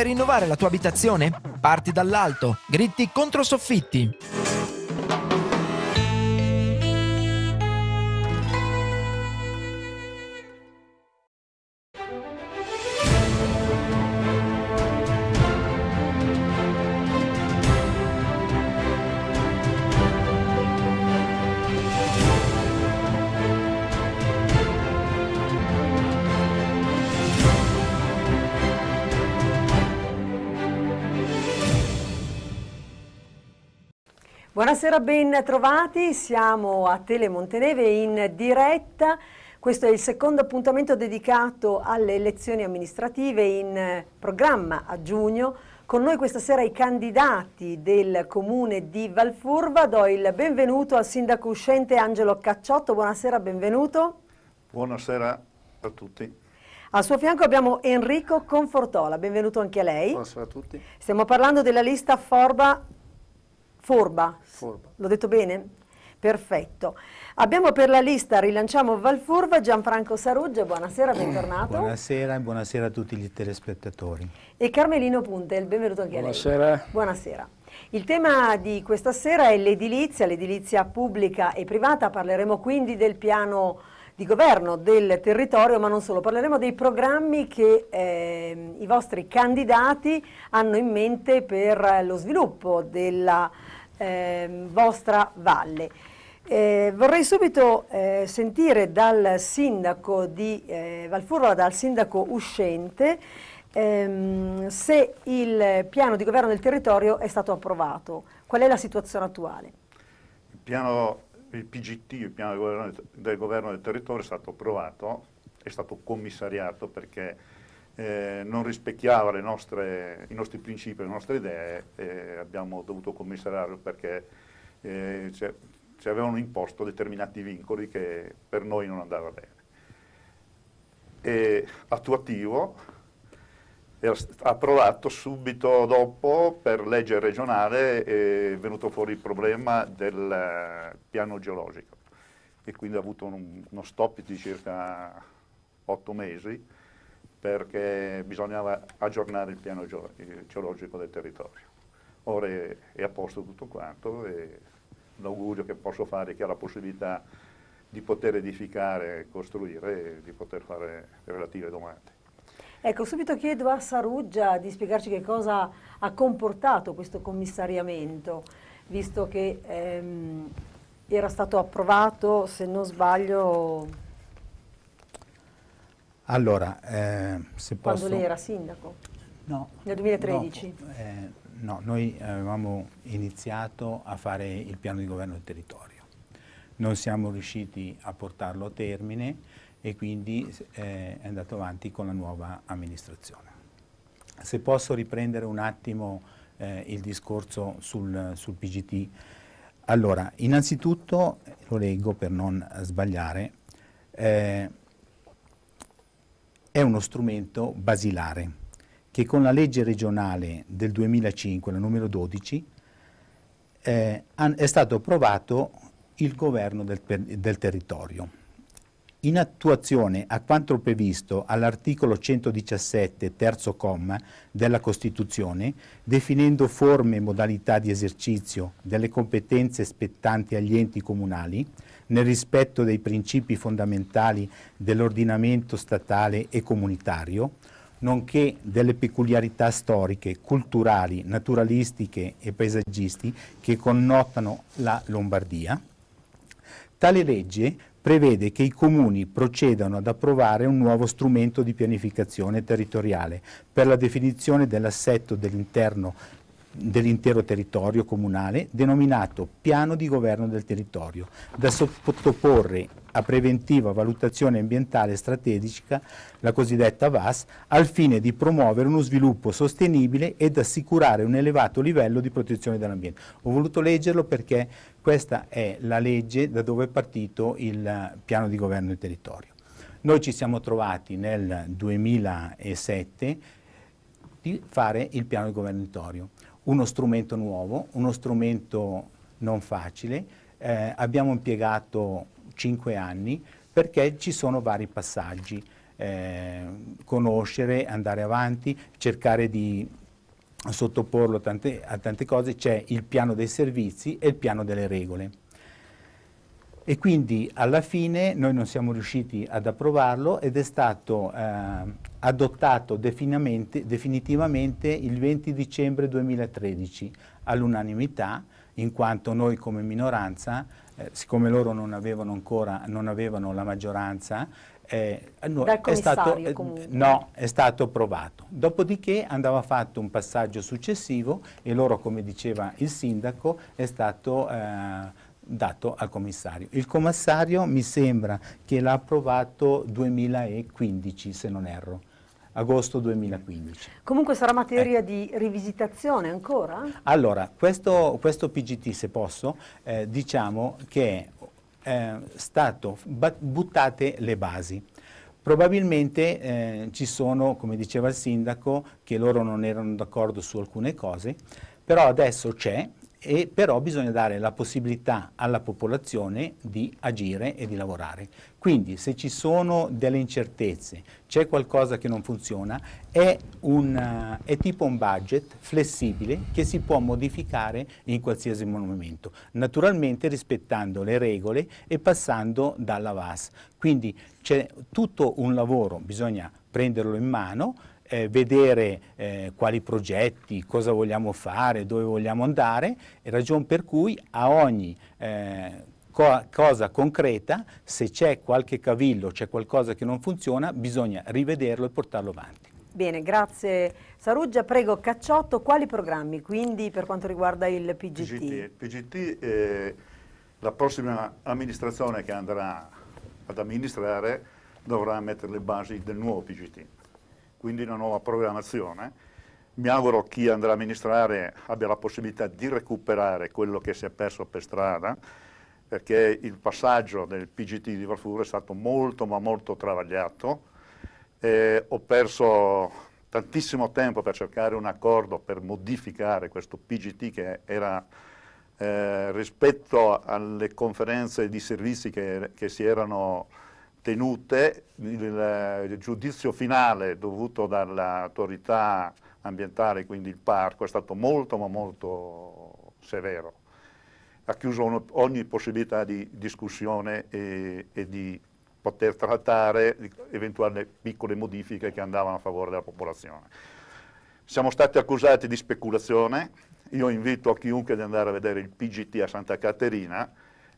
Vuoi rinnovare la tua abitazione? Parti dall'alto, gritti contro soffitti. Buonasera, ben trovati. Siamo a Tele Monteneve in diretta. Questo è il secondo appuntamento dedicato alle elezioni amministrative in eh, programma a giugno. Con noi questa sera i candidati del comune di Valfurva. Do il benvenuto al sindaco uscente Angelo Cacciotto. Buonasera, benvenuto. Buonasera a tutti. Al suo fianco abbiamo Enrico Confortola, benvenuto anche a lei. Buonasera a tutti. Stiamo parlando della lista Forba Forba. Forba. L'ho detto bene? Perfetto. Abbiamo per la lista Rilanciamo Valfurva Gianfranco Saruggia, buonasera, bentornato. Buonasera e buonasera a tutti gli telespettatori. E Carmelino Puntel, benvenuto anche buonasera. a lei. Buonasera. Il tema di questa sera è l'edilizia, l'edilizia pubblica e privata, parleremo quindi del piano di governo del territorio, ma non solo, parleremo dei programmi che eh, i vostri candidati hanno in mente per lo sviluppo della eh, vostra valle. Eh, vorrei subito eh, sentire dal sindaco di eh, Valfurrola, dal sindaco uscente, ehm, se il piano di governo del territorio è stato approvato. Qual è la situazione attuale? Il piano il PGT, il piano del governo del territorio, è stato approvato, è stato commissariato perché eh, non rispecchiava nostre, i nostri principi, le nostre idee e abbiamo dovuto commissararlo perché eh, ci avevano imposto determinati vincoli che per noi non andava bene. E attuativo è approvato subito dopo per legge regionale è venuto fuori il problema del piano geologico e quindi ha avuto un, uno stop di circa otto mesi perché bisognava aggiornare il piano eh, geologico del territorio. Ora è, è a posto tutto quanto e l'augurio che posso fare è che ha la possibilità di poter edificare, costruire e di poter fare le relative domande. Ecco, subito chiedo a Saruggia di spiegarci che cosa ha comportato questo commissariamento, visto che ehm, era stato approvato, se non sbaglio, allora, eh, se posso... Quando lei era sindaco? No. Nel 2013? No, eh, no, noi avevamo iniziato a fare il piano di governo del territorio. Non siamo riusciti a portarlo a termine e quindi eh, è andato avanti con la nuova amministrazione. Se posso riprendere un attimo eh, il discorso sul, sul PGT. Allora, innanzitutto, lo leggo per non sbagliare, eh, è uno strumento basilare che con la legge regionale del 2005, la numero 12, eh, è stato approvato il governo del, del territorio. In attuazione a quanto previsto all'articolo 117, terzo comma, della Costituzione, definendo forme e modalità di esercizio delle competenze spettanti agli enti comunali, nel rispetto dei principi fondamentali dell'ordinamento statale e comunitario, nonché delle peculiarità storiche, culturali, naturalistiche e paesaggisti che connotano la Lombardia. Tale legge prevede che i comuni procedano ad approvare un nuovo strumento di pianificazione territoriale per la definizione dell'assetto dell'interno dell'intero territorio comunale denominato piano di governo del territorio da sottoporre a preventiva valutazione ambientale strategica, la cosiddetta VAS, al fine di promuovere uno sviluppo sostenibile ed assicurare un elevato livello di protezione dell'ambiente. Ho voluto leggerlo perché questa è la legge da dove è partito il piano di governo del territorio. Noi ci siamo trovati nel 2007 di fare il piano di governo del territorio uno strumento nuovo, uno strumento non facile, eh, abbiamo impiegato cinque anni perché ci sono vari passaggi, eh, conoscere, andare avanti, cercare di sottoporlo tante, a tante cose, c'è il piano dei servizi e il piano delle regole e quindi alla fine noi non siamo riusciti ad approvarlo ed è stato eh, adottato definitivamente il 20 dicembre 2013 all'unanimità in quanto noi come minoranza, eh, siccome loro non avevano ancora non avevano la maggioranza, eh, no, è, stato, eh, no, è stato approvato. Dopodiché andava fatto un passaggio successivo e loro, come diceva il sindaco, è stato eh, dato al commissario. Il commissario mi sembra che l'ha approvato 2015, se non erro agosto 2015. Comunque sarà materia eh. di rivisitazione ancora? Allora, questo, questo PGT, se posso, eh, diciamo che è eh, stato buttate le basi. Probabilmente eh, ci sono, come diceva il sindaco, che loro non erano d'accordo su alcune cose, però adesso c'è, e però bisogna dare la possibilità alla popolazione di agire e di lavorare. Quindi se ci sono delle incertezze, c'è qualcosa che non funziona, è, un, è, tipo un budget flessibile che si può modificare in qualsiasi momento, naturalmente rispettando le regole e passando dalla VAS. Quindi c'è tutto un lavoro, bisogna prenderlo in mano eh, vedere eh, quali progetti, cosa vogliamo fare, dove vogliamo andare, ragion per cui a ogni eh, co cosa concreta, se c'è qualche cavillo, c'è qualcosa che non funziona, bisogna rivederlo e portarlo avanti. Bene, grazie Saruggia. Prego Cacciotto, quali programmi quindi per quanto riguarda il PGT? PGT, PGT eh, la prossima amministrazione che andrà ad amministrare dovrà mettere le basi del nuovo PGT quindi una nuova programmazione. Mi auguro chi andrà a amministrare abbia la possibilità di recuperare quello che si è perso per strada, perché il passaggio del PGT di Valfur è stato molto ma molto travagliato. Eh, ho perso tantissimo tempo per cercare un accordo per modificare questo PGT che era eh, rispetto alle conferenze di servizi che, che si erano tenute, il giudizio finale dovuto dall'autorità ambientale, quindi il parco, è stato molto ma molto severo. Ha chiuso ogni possibilità di discussione e, e di poter trattare eventuali piccole modifiche che andavano a favore della popolazione. Siamo stati accusati di speculazione, io invito a chiunque di andare a vedere il PGT a Santa Caterina,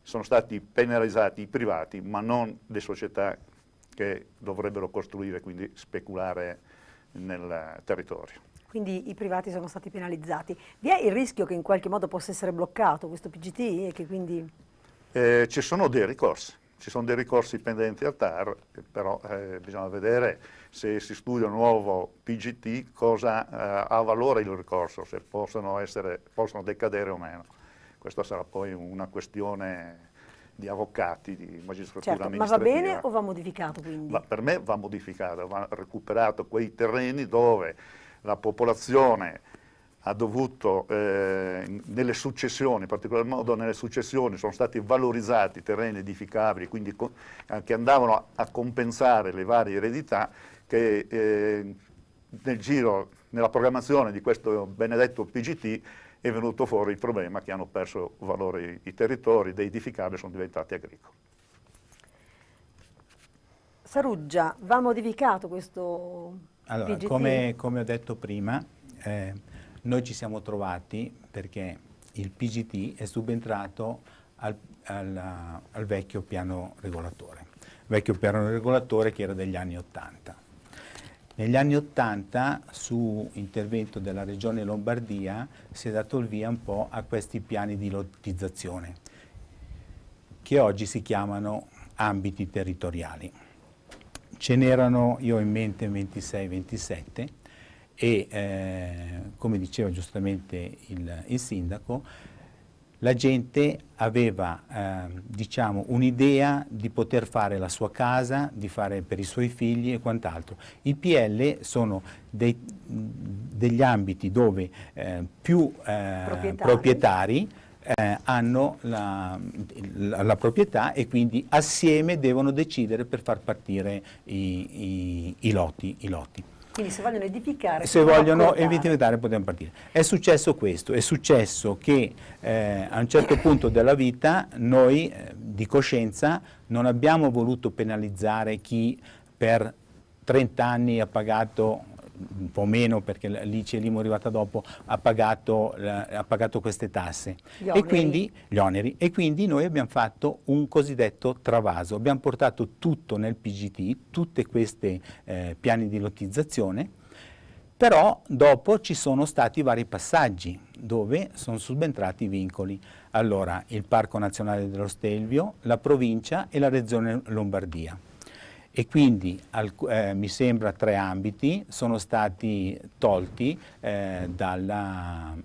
sono stati penalizzati i privati, ma non le società che dovrebbero costruire, quindi speculare nel territorio quindi i privati sono stati penalizzati. Vi è il rischio che in qualche modo possa essere bloccato questo PGT? Quindi... Eh, ci sono dei ricorsi, ci sono dei ricorsi pendenti al TAR, però eh, bisogna vedere se si studia un nuovo PGT cosa eh, ha valore il ricorso, se possono, essere, possono decadere o meno. Questa sarà poi una questione di avvocati, di magistratura certo, Ma va bene o va modificato quindi? Va, per me va modificato, va recuperato quei terreni dove la popolazione ha dovuto, eh, nelle successioni, in particolar modo nelle successioni, sono stati valorizzati terreni edificabili, quindi che andavano a, a compensare le varie eredità che eh, nel giro, nella programmazione di questo benedetto PGT è venuto fuori il problema che hanno perso valore i territori, da deedificabili sono diventati agricoli. Saruggia, va modificato questo allora, come, come, ho detto prima, eh, noi ci siamo trovati perché il PGT è subentrato al, al, al vecchio piano regolatore, vecchio piano regolatore che era degli anni Ottanta. Negli anni Ottanta, su intervento della Regione Lombardia, si è dato il via un po' a questi piani di lottizzazione, che oggi si chiamano ambiti territoriali. Ce n'erano, io ho in mente, 26-27 e, eh, come diceva giustamente il, il sindaco, la gente aveva eh, diciamo, un'idea di poter fare la sua casa, di fare per i suoi figli e quant'altro. I PL sono dei, degli ambiti dove eh, più eh, proprietari, proprietari eh, hanno la, la, la, proprietà e quindi assieme devono decidere per far partire i, i, i lotti. I lotti. Quindi se vogliono edificare... Se vogliono edificare potremmo partire. È successo questo, è successo che eh, a un certo punto della vita noi eh, di coscienza non abbiamo voluto penalizzare chi per 30 anni ha pagato un po' meno perché l'ICI e l'IMU è arrivata dopo, ha pagato, ha pagato queste tasse. E quindi, gli oneri. E quindi noi abbiamo fatto un cosiddetto travaso, abbiamo portato tutto nel PGT, tutti questi eh, piani di lottizzazione, però dopo ci sono stati vari passaggi dove sono subentrati i vincoli. Allora, il Parco Nazionale dello Stelvio, la provincia e la regione Lombardia e quindi eh, mi sembra tre ambiti sono stati tolti eh, dalla,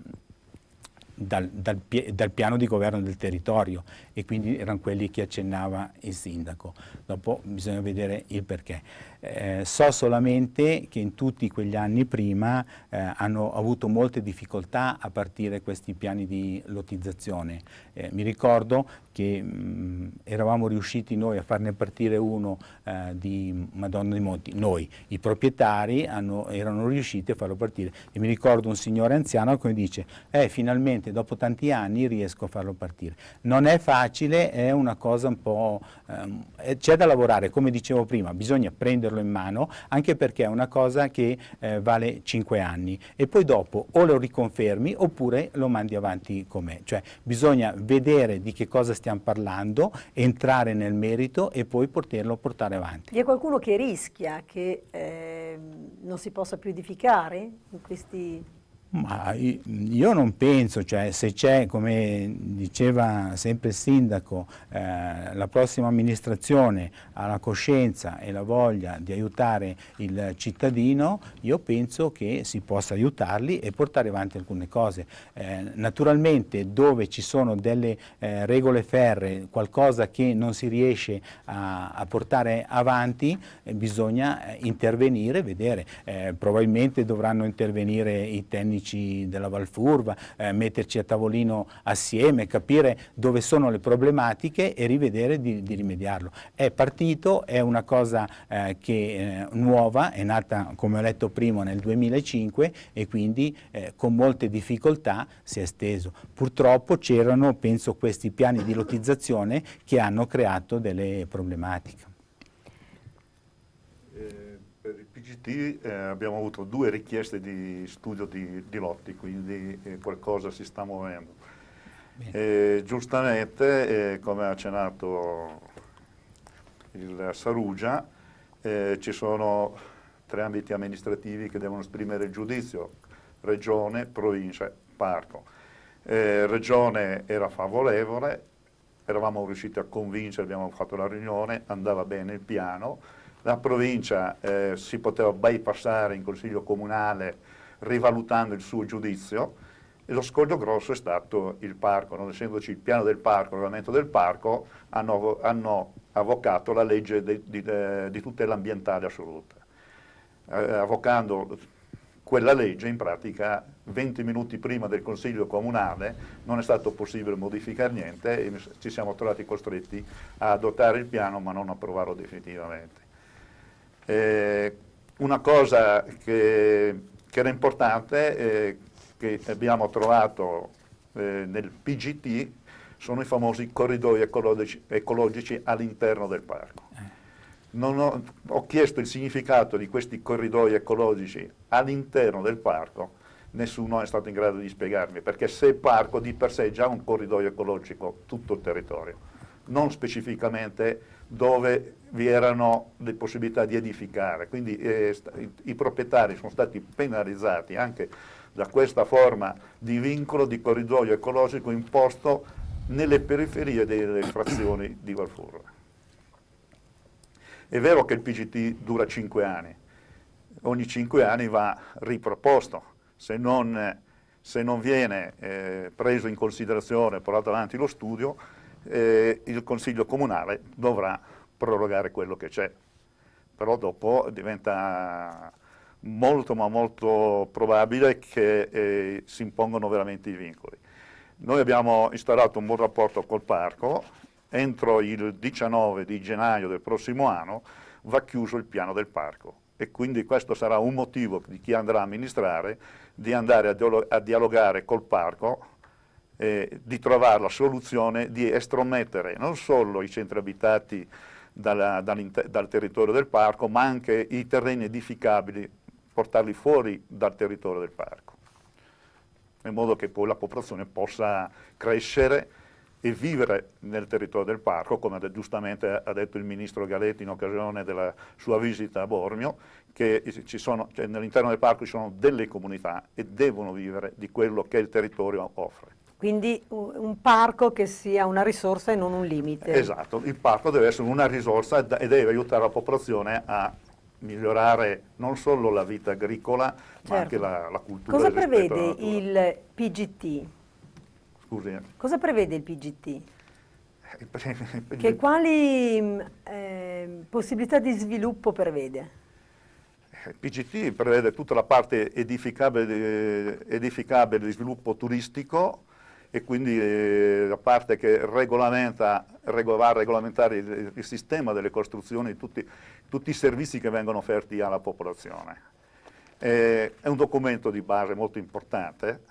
dal, dal, dal, piano di governo del territorio e quindi erano quelli che accennava il sindaco. Dopo bisogna vedere il perché. Eh, so solamente che in tutti quegli anni prima eh, hanno avuto molte difficoltà a partire questi piani di lottizzazione. Eh, mi ricordo che mh, mm, eravamo riusciti noi a farne partire uno eh, di Madonna di Monti, noi, i proprietari hanno, erano riusciti a farlo partire e mi ricordo un signore anziano che mi dice eh finalmente dopo tanti anni riesco a farlo partire. Non è facile, è una cosa un po', ehm, c'è da lavorare, come dicevo prima, bisogna prenderlo in mano anche perché è una cosa che eh, vale 5 anni e poi dopo o lo riconfermi oppure lo mandi avanti com'è, cioè bisogna vedere di che cosa stiamo stiamo parlando, entrare nel merito e poi poterlo portare avanti. Vi è qualcuno che rischia che eh, non si possa più edificare in questi ma io non penso, cioè se c'è, come diceva sempre il sindaco, eh, la prossima amministrazione ha la coscienza e la voglia di aiutare il cittadino, io penso che si possa aiutarli e portare avanti alcune cose. Eh, naturalmente dove ci sono delle eh, regole ferre, qualcosa che non si riesce a, a portare avanti, eh, bisogna eh, intervenire, vedere. Eh, probabilmente dovranno intervenire i tecnici tecnici della Valfurva, eh, metterci a tavolino assieme, capire dove sono le problematiche e rivedere di, di rimediarlo. È partito, è una cosa eh, che eh, nuova, è nata come ho letto prima nel 2005 e quindi eh, con molte difficoltà si è esteso. Purtroppo c'erano, penso, questi piani di lotizzazione che hanno creato delle problematiche. acquisti eh, abbiamo avuto due richieste di studio di, di lotti, quindi eh, qualcosa si sta muovendo. Eh, giustamente, eh, come ha accennato il Sarugia, eh, ci sono tre ambiti amministrativi che devono esprimere il giudizio, regione, provincia e parco. Eh, regione era favorevole, eravamo riusciti a convincere, abbiamo fatto la riunione, andava bene il piano, la provincia eh, si poteva bypassare in consiglio comunale rivalutando il suo giudizio e lo scoglio grosso è stato il parco, non essendoci il piano del parco, il regolamento del parco, hanno, hanno avvocato la legge di, di, eh, di tutela ambientale assoluta, eh, avvocando quella legge in pratica 20 minuti prima del Consiglio Comunale non è stato possibile modificare niente e ci siamo trovati costretti a adottare il piano ma non approvarlo definitivamente. Eh, una cosa che, che era importante, eh, che abbiamo trovato eh, nel PGT, sono i famosi corridoi ecologici, ecologici all'interno del parco. Eh. Ho, ho chiesto il significato di questi corridoi ecologici all'interno del parco, nessuno è stato in grado di spiegarmi, perché se il parco di per sé è già un corridoio ecologico, tutto il territorio, non specificamente dove vi erano le possibilità di edificare, quindi eh, i proprietari sono stati penalizzati anche da questa forma di vincolo di corridoio ecologico imposto nelle periferie delle frazioni di Valfurra. È vero che il PGT dura 5 anni, ogni 5 anni va riproposto, se non, se non viene eh, preso in considerazione, e portato avanti lo studio, eh, il Consiglio Comunale dovrà prorogare quello che c'è. Però dopo diventa molto ma molto probabile che eh, si impongano veramente i vincoli. Noi abbiamo installato un buon rapporto col parco, entro il 19 di gennaio del prossimo anno va chiuso il piano del parco e quindi questo sarà un motivo di chi andrà a amministrare di andare a, dialogare col parco eh, di trovare la soluzione di estromettere non solo i centri abitati dalla, dal territorio del parco, ma anche i terreni edificabili, portarli fuori dal territorio del parco, in modo che poi la popolazione possa crescere e vivere nel territorio del parco, come giustamente ha detto il ministro Galetti in occasione della sua visita a Bormio, che cioè, nell'interno del parco ci sono delle comunità e devono vivere di quello che il territorio offre. Quindi un parco che sia una risorsa e non un limite. Esatto, il parco deve essere una risorsa e deve aiutare la popolazione a migliorare non solo la vita agricola, certo. ma anche certo. la, la cultura. Cosa prevede il PGT? Scusi. Cosa prevede il PGT? Eh, che quali eh, possibilità di sviluppo prevede? Eh, il PGT prevede tutta la parte edificabile, eh, edificabile di sviluppo turistico, e quindi eh, la parte che regolamenta, va a regolamentare il, il, sistema delle costruzioni, tutti, tutti i servizi che vengono offerti alla popolazione. Eh, è un documento di base molto importante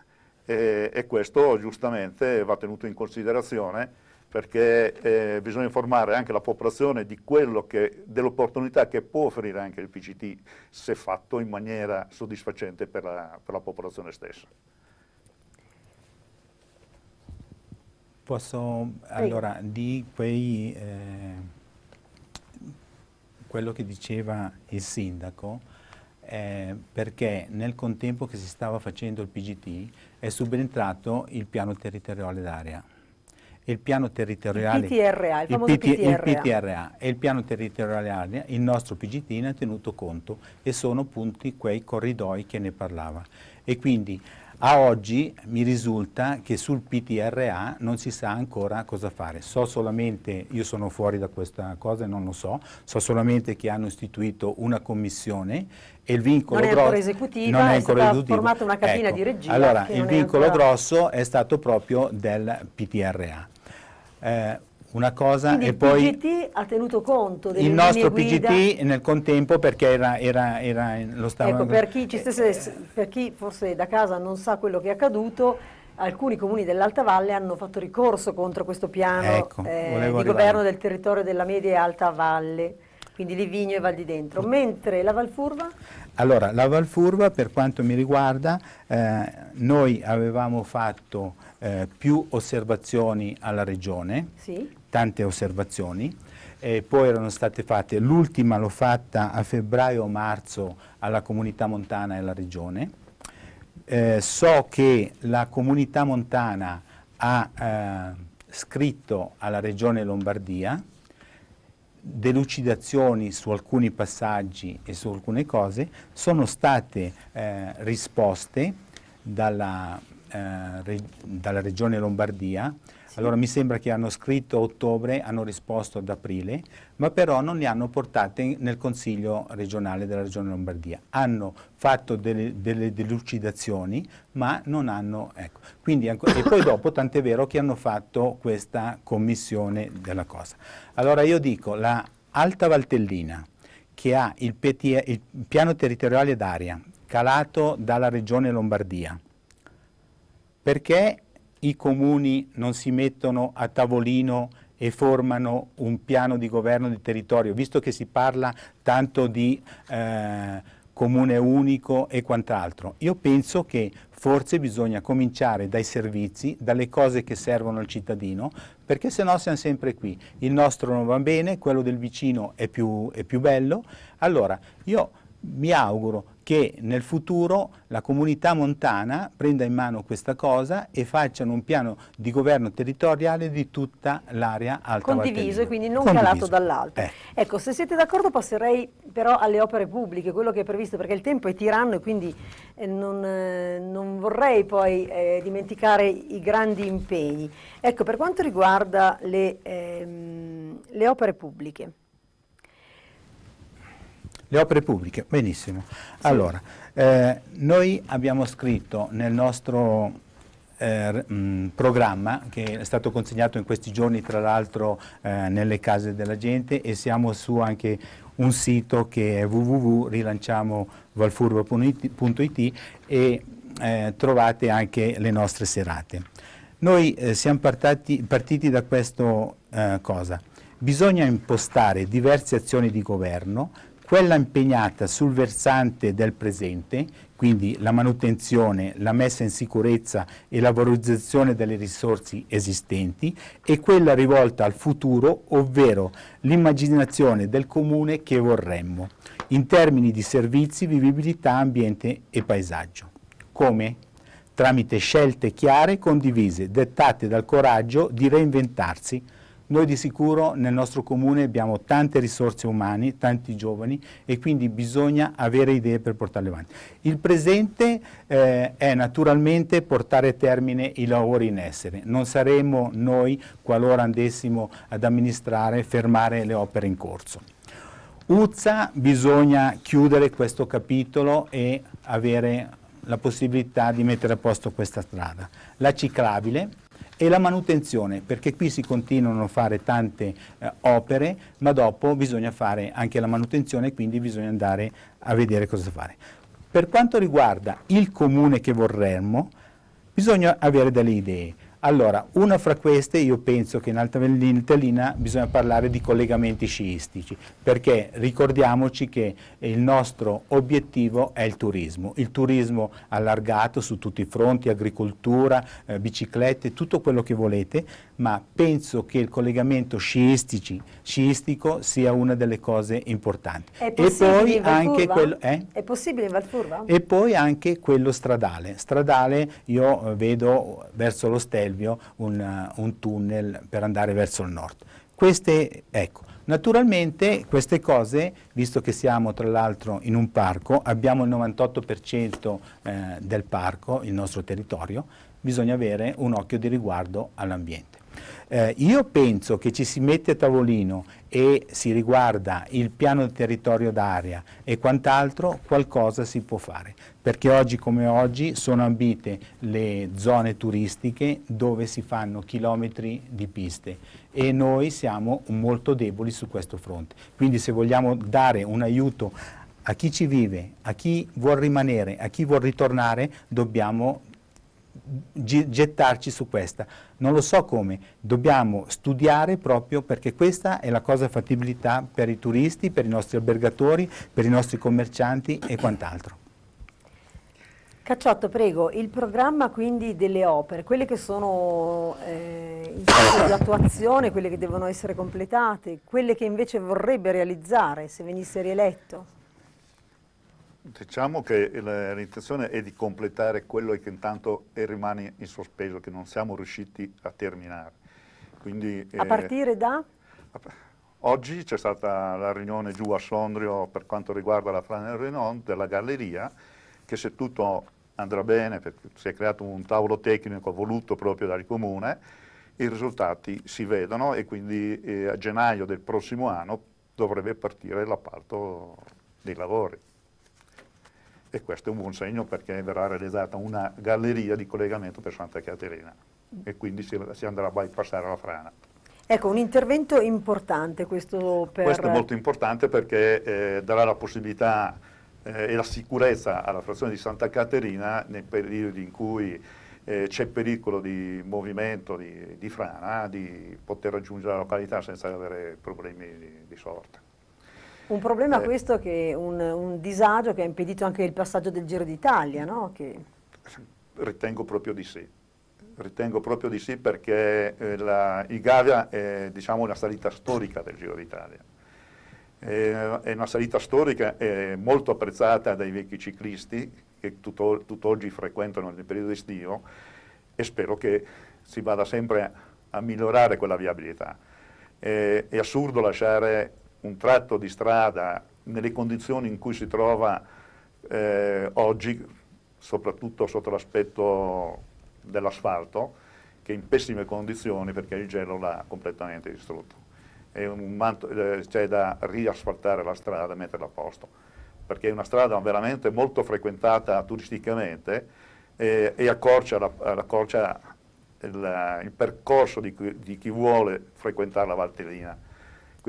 eh, e questo giustamente va tenuto in considerazione perché eh, bisogna informare anche la popolazione dell'opportunità che può offrire anche il PCT se fatto in maniera soddisfacente per la, per la popolazione stessa. Posso, allora, di quei, eh, quello che diceva il sindaco, eh, perché nel contempo che si stava facendo il PGT è subentrato il piano territoriale d'area. Il piano territoriale... Il PTRA, il, il famoso PT, PTRA. Il PTRA e il piano territoriale d'area, il nostro PGT ne ha tenuto conto e sono appunto quei corridoi che ne parlava. E quindi a oggi mi risulta che sul PTRA non si sa ancora cosa fare, so solamente, io sono fuori da questa cosa e non lo so, so solamente che hanno istituito una commissione e il vincolo non è ancora esecutiva, è, è stata formata una cabina ecco, di regia. Allora, il vincolo ancora... grosso è stato proprio del PTRA. Eh, una cosa Quindi e poi... Il PGT ha tenuto conto delle Il nostro guida. PGT nel contempo perché era, era, era lo stavo... Ecco, per chi, eh, stesse, per chi forse da casa non sa quello che è accaduto, alcuni comuni dell'Alta Valle hanno fatto ricorso contro questo piano ecco, eh, di governo del territorio della media e alta valle, quindi Livigno e Val di Dentro, mm. mentre la Valfurva? Allora, la Valfurva per quanto mi riguarda, eh, noi avevamo fatto eh, più osservazioni alla regione, sì tante osservazioni, e poi erano state fatte, l'ultima l'ho fatta a febbraio-marzo o alla comunità montana e alla regione. Eh, so che la comunità montana ha eh, scritto alla regione Lombardia delucidazioni su alcuni passaggi e su alcune cose, sono state eh, risposte dalla, eh, dalla regione Lombardia allora mi sembra che hanno scritto a ottobre, hanno risposto ad aprile, ma però non li hanno portati nel Consiglio regionale della Regione Lombardia. Hanno fatto delle, delle delucidazioni, ma non hanno... Ecco. Quindi, e poi dopo, tant'è vero che hanno fatto questa commissione della cosa. Allora io dico, la Alta Valtellina, che ha il, PTA, il piano territoriale d'aria calato dalla Regione Lombardia, perché i comuni non si mettono a tavolino e formano un piano di governo del territorio, visto che si parla tanto di eh, comune unico e quant'altro. Io penso che forse bisogna cominciare dai servizi, dalle cose che servono al cittadino, perché se no siamo sempre qui. Il nostro non va bene, quello del vicino è più, è più bello. Allora, io mi auguro che nel futuro la comunità montana prenda in mano questa cosa e facciano un piano di governo territoriale di tutta l'area alta Condiviso e quindi non Condiviso. calato dall'alto. Eh. Ecco, se siete d'accordo passerei però alle opere pubbliche, quello che è previsto, perché il tempo è tiranno e quindi eh, non, eh, non vorrei poi eh, dimenticare i grandi impegni. Ecco, per quanto riguarda le, ehm, le opere pubbliche, le opere pubbliche, benissimo. Sì. Allora, eh, noi abbiamo scritto nel nostro eh, mh, mm, programma che è stato consegnato in questi giorni tra l'altro eh, nelle case della gente e siamo su anche un sito che è www.rilanciamovalfurbo.it e eh, trovate anche le nostre serate. Noi eh, siamo partati, partiti da questa eh, cosa. Bisogna impostare diverse azioni di governo quella impegnata sul versante del presente, quindi la manutenzione, la messa in sicurezza e la valorizzazione delle risorse esistenti, e quella rivolta al futuro, ovvero l'immaginazione del comune che vorremmo, in termini di servizi, vivibilità, ambiente e paesaggio. Come? Tramite scelte chiare e condivise, dettate dal coraggio di reinventarsi, noi di sicuro nel nostro comune abbiamo tante risorse umane, tanti giovani e quindi bisogna avere idee per portarle avanti. Il presente eh, è naturalmente portare a termine i lavori in essere. Non saremmo noi, qualora andessimo ad amministrare, fermare le opere in corso. Uzza bisogna chiudere questo capitolo e avere la possibilità di mettere a posto questa strada. La ciclabile, e la manutenzione, perché qui si continuano a fare tante eh, opere, ma dopo bisogna fare anche la manutenzione, quindi bisogna andare a vedere cosa fare. Per quanto riguarda il comune che vorremmo, bisogna avere delle idee. Allora, una fra queste, io penso che in Alta Valtellina bisogna parlare di collegamenti sciistici, perché ricordiamoci che il nostro obiettivo è il turismo, il turismo allargato su tutti i fronti, agricoltura, eh, biciclette, tutto quello che volete, ma penso che il collegamento sciistico sia una delle cose importanti. È possibile, e poi anche quello, eh? è possibile in Valfurva? E poi anche quello stradale. Stradale io eh, vedo verso lo stesso Stelvio un, eh, un tunnel per andare verso il nord. Queste, ecco, naturalmente queste cose, visto che siamo tra l'altro in un parco, abbiamo il 98% eh, del parco, il nostro territorio, bisogna avere un occhio di riguardo all'ambiente. Eh, io penso che ci si mette a tavolino e si riguarda il piano del territorio d'area e quant'altro, qualcosa si può fare. Perché oggi come oggi sono ambite le zone turistiche dove si fanno chilometri di piste e noi siamo molto deboli su questo fronte. Quindi se vogliamo dare un aiuto a chi ci vive, a chi vuol rimanere, a chi vuol ritornare, dobbiamo gettarci su questa. Non lo so come, dobbiamo studiare proprio perché questa è la cosa fattibilità per i turisti, per i nostri albergatori, per i nostri commercianti e quant'altro. Cacciotto, prego, il programma quindi delle opere, quelle che sono eh, in corso di attuazione, quelle che devono essere completate, quelle che invece vorrebbe realizzare se venisse rieletto? Diciamo che l'intenzione è di completare quello che intanto rimane in sospeso, che non siamo riusciti a terminare. Quindi, a eh, partire da? Oggi c'è stata la riunione giù a Sondrio per quanto riguarda la Flanel Renault della galleria, che se tutto andrà bene, perché si è creato un tavolo tecnico voluto proprio dal comune, i risultati si vedono e quindi eh, a gennaio del prossimo anno dovrebbe partire l'appalto dei lavori e questo è un buon segno perché verrà realizzata una galleria di collegamento per Santa Caterina e quindi si, si andrà a bypassare la frana. Ecco, un intervento importante questo per... Questo è molto importante perché eh, darà la possibilità eh, e la sicurezza alla frazione di Santa Caterina nei periodi in cui eh, c'è pericolo di movimento di, di, frana, di poter raggiungere la località senza avere problemi di, di sorta. Un problema eh. questo che un, un, disagio che ha impedito anche il passaggio del Giro d'Italia, no? Che... Ritengo proprio di sì. Ritengo proprio di sì perché eh, la, il Gavia è diciamo, una salita storica del Giro d'Italia. È, eh, è una salita storica eh, molto apprezzata dai vecchi ciclisti che tutto, tutt'oggi frequentano nel periodo estivo e spero che si vada sempre a, a migliorare quella viabilità. Eh, è assurdo lasciare un tratto di strada nelle condizioni in cui si trova eh, oggi, soprattutto sotto l'aspetto dell'asfalto, che è in pessime condizioni perché il gelo l'ha completamente distrutto. Eh, c'è cioè da riasfaltare la strada e metterla a posto, perché è una strada veramente molto frequentata turisticamente eh, e accorcia, la, accorcia il, il, percorso di, di chi vuole frequentare la Valtellina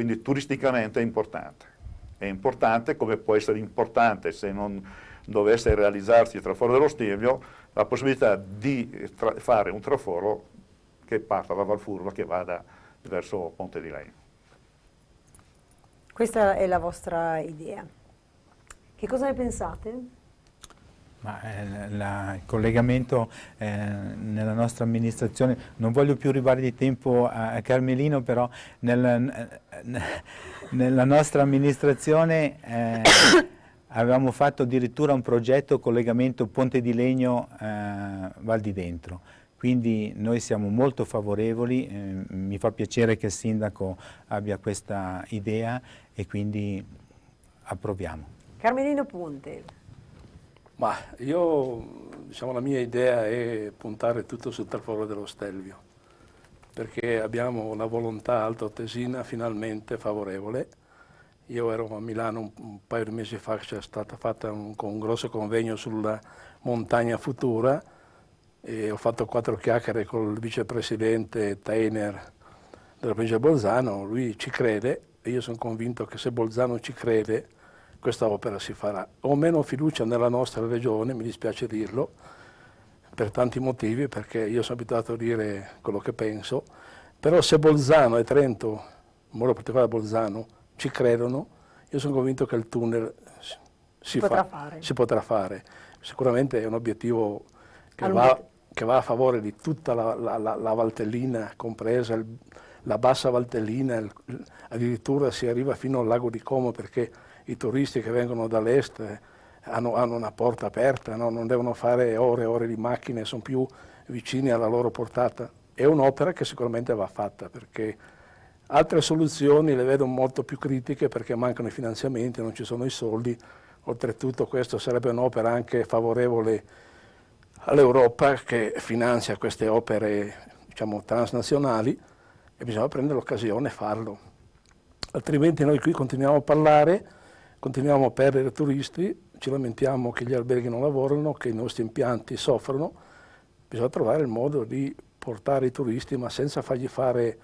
quindi turisticamente è importante. È importante come può essere importante se non dovesse realizzarsi il traforo dello Stivio la possibilità di fare un traforo che parta da Valfurva che vada verso Ponte di Lei. Questa è la vostra idea. Che cosa ne pensate? Ma, eh, la, il collegamento eh, nella nostra amministrazione, non voglio più rubare di tempo a, a Carmelino, però nel, nella nostra amministrazione eh, avevamo fatto addirittura un progetto collegamento Ponte di Legno eh, Val di Dentro. Quindi noi siamo molto favorevoli, eh, mi fa piacere che il sindaco abbia questa idea e quindi approviamo. Carmelino Ponte. Ma io, diciamo, la mia idea è puntare tutto sul traforo dello Stelvio, perché abbiamo una volontà altoatesina finalmente favorevole. Io ero a Milano un, un paio di mesi fa, c'è stato fatto un, un, grosso convegno sulla montagna futura e ho fatto quattro chiacchiere con il vicepresidente Tainer della provincia di Bolzano, lui ci crede e io sono convinto che se Bolzano ci crede, questa opera si farà. Ho meno fiducia nella nostra regione, mi dispiace dirlo, per tanti motivi, perché io sono abituato a dire quello che penso, però se Bolzano e Trento, in modo particolare Bolzano, ci credono, io sono convinto che il tunnel si, potrà, fa, fare. si potrà fare. Sicuramente è un obiettivo che, va, che va, a favore di tutta la, la, la, la Valtellina, compresa il, la bassa Valtellina, il, addirittura si arriva fino al lago di Como perché i turisti che vengono dall'est eh, hanno, hanno, una porta aperta, no? non devono fare ore e ore di macchine, sono più vicini alla loro portata. È un'opera che sicuramente va fatta perché altre soluzioni le vedo molto più critiche perché mancano i finanziamenti, non ci sono i soldi. Oltretutto questo sarebbe un'opera anche favorevole all'Europa che finanzia queste opere diciamo, transnazionali e bisogna prendere l'occasione e farlo. Altrimenti noi qui continuiamo a parlare Continuiamo a perdere turisti, ci lamentiamo che gli alberghi non lavorano, che i nostri impianti soffrono. Bisogna trovare il modo di portare i turisti ma senza fargli fare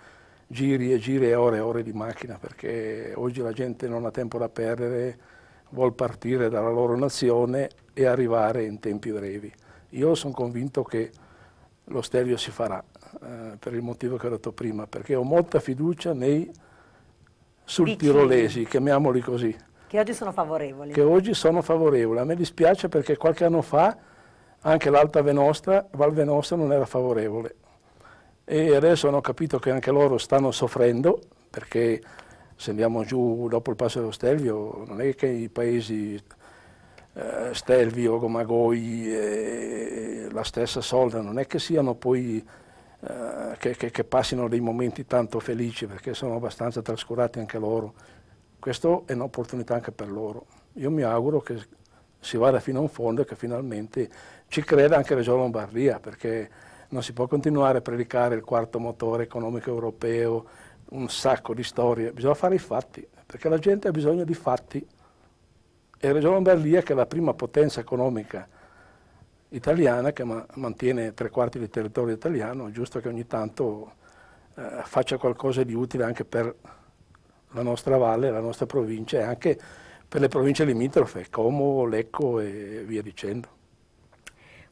giri e giri e ore e ore di macchina perché oggi la gente non ha tempo da perdere, vuol partire dalla loro nazione e arrivare in tempi brevi. Io sono convinto che lo Stelvio si farà eh, per il motivo che ho detto prima perché ho molta fiducia nei sultirolesi, chiamiamoli così. Che oggi sono favorevoli. Che oggi sono favorevoli. A me dispiace perché qualche anno fa anche l'Alta Venostra, Val Venostra non era favorevole. E adesso hanno capito che anche loro stanno soffrendo perché se andiamo giù dopo il passo dello Stelvio non è che i paesi eh, Stelvio, Gomagoi, eh, la stessa Solda non è che siano poi eh, che, che, che passino dei momenti tanto felici perché sono abbastanza trascurati anche loro. Questa è un'opportunità anche per loro. Io mi auguro che si vada fino a un fondo e che finalmente ci creda anche la Regione Lombardia, perché non si può continuare a predicare il quarto motore economico europeo, un sacco di storie, bisogna fare i fatti, perché la gente ha bisogno di fatti. E la Regione Lombardia, che è la prima potenza economica italiana, che ma mantiene tre quarti del territorio italiano, è giusto che ogni tanto eh, faccia qualcosa di utile anche per la nostra valle, la nostra provincia e anche per le province limitrofe, Como, Lecco e via dicendo.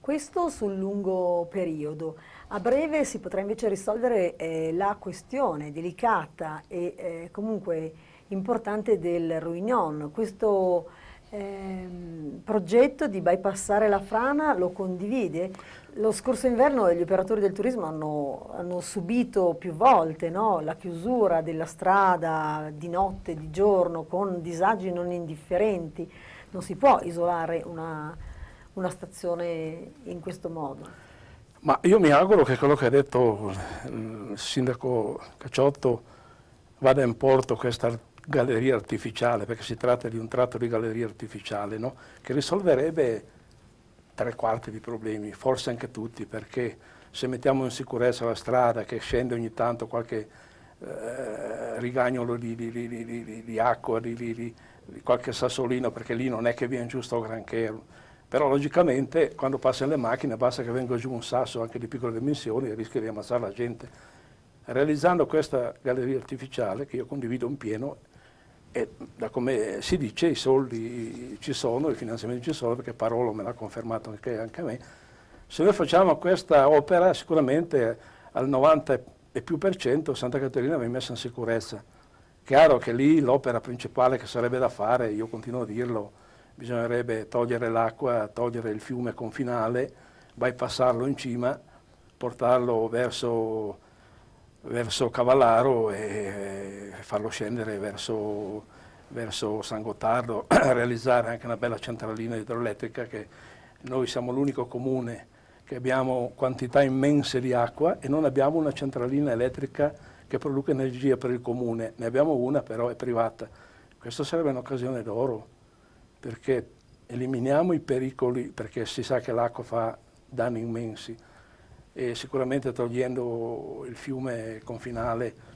Questo sul lungo periodo. A breve si potrà invece risolvere eh, la questione delicata e eh, comunque importante del Ruignon. Questo ehm, progetto di bypassare la frana lo condivide? Lo scorso inverno gli operatori del turismo hanno, hanno subito più volte no? la chiusura della strada di notte, di giorno, con disagi non indifferenti. Non si può isolare una, una stazione in questo modo. Ma io mi auguro che quello che ha detto il mm, sindaco Cacciotto vada in porto questa galleria artificiale, perché si tratta di un tratto di galleria artificiale, no? che risolverebbe tre quarti di problemi, forse anche tutti, perché se mettiamo in sicurezza la strada che scende ogni tanto qualche eh, rigagnolo di, di, di, di acqua, di, qualche sassolino, perché lì non è che viene giusto granché, però logicamente quando passano le macchine basta che venga giù un sasso anche di piccole dimensioni e rischia di ammazzare la gente. Realizzando questa galleria artificiale, che io condivido in pieno, e da come si dice i soldi ci sono, i finanziamenti ci sono, perché Parolo me l'ha confermato anche, anche a me. Se noi facciamo questa opera sicuramente al 90 e più per cento Santa Caterina viene messa in sicurezza. Chiaro che lì l'opera principale che sarebbe da fare, io continuo a dirlo, bisognerebbe togliere l'acqua, togliere il fiume confinale, bypassarlo in cima, portarlo verso verso Cavallaro e farlo scendere verso, verso San Gottardo, realizzare anche una bella centralina idroelettrica che noi siamo l'unico comune che abbiamo quantità immense di acqua e non abbiamo una centralina elettrica che produca energia per il comune, ne abbiamo una però è privata. Questa sarebbe un'occasione d'oro perché eliminiamo i pericoli, perché si sa che l'acqua fa danni immensi, e sicuramente togliendo il fiume confinale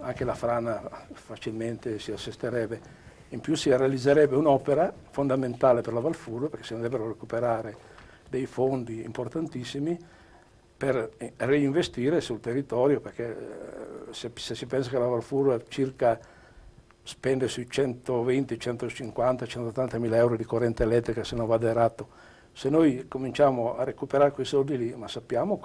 anche la frana facilmente si assesterebbe. In più si realizzerebbe un'opera fondamentale per la Valfuro perché si andrebbero a recuperare dei fondi importantissimi per reinvestire sul territorio perché eh, se, se si pensa che la Valfuro circa spende sui 120, 150, 180 mila euro di corrente elettrica se non vado errato se noi cominciamo a recuperare quei soldi lì, ma sappiamo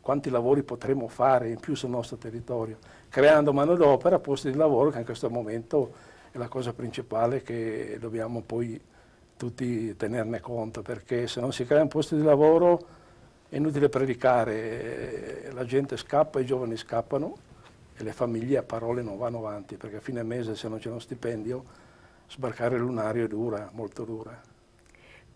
quanti lavori potremo fare in più sul nostro territorio, creando manodopera, posti di lavoro, che in questo momento è la cosa principale che dobbiamo poi tutti tenerne conto, perché se non si creano posti di lavoro è inutile predicare, la gente scappa, i giovani scappano e le famiglie a parole non vanno avanti, perché a fine mese se non c'è uno stipendio sbarcare il lunario è dura, molto dura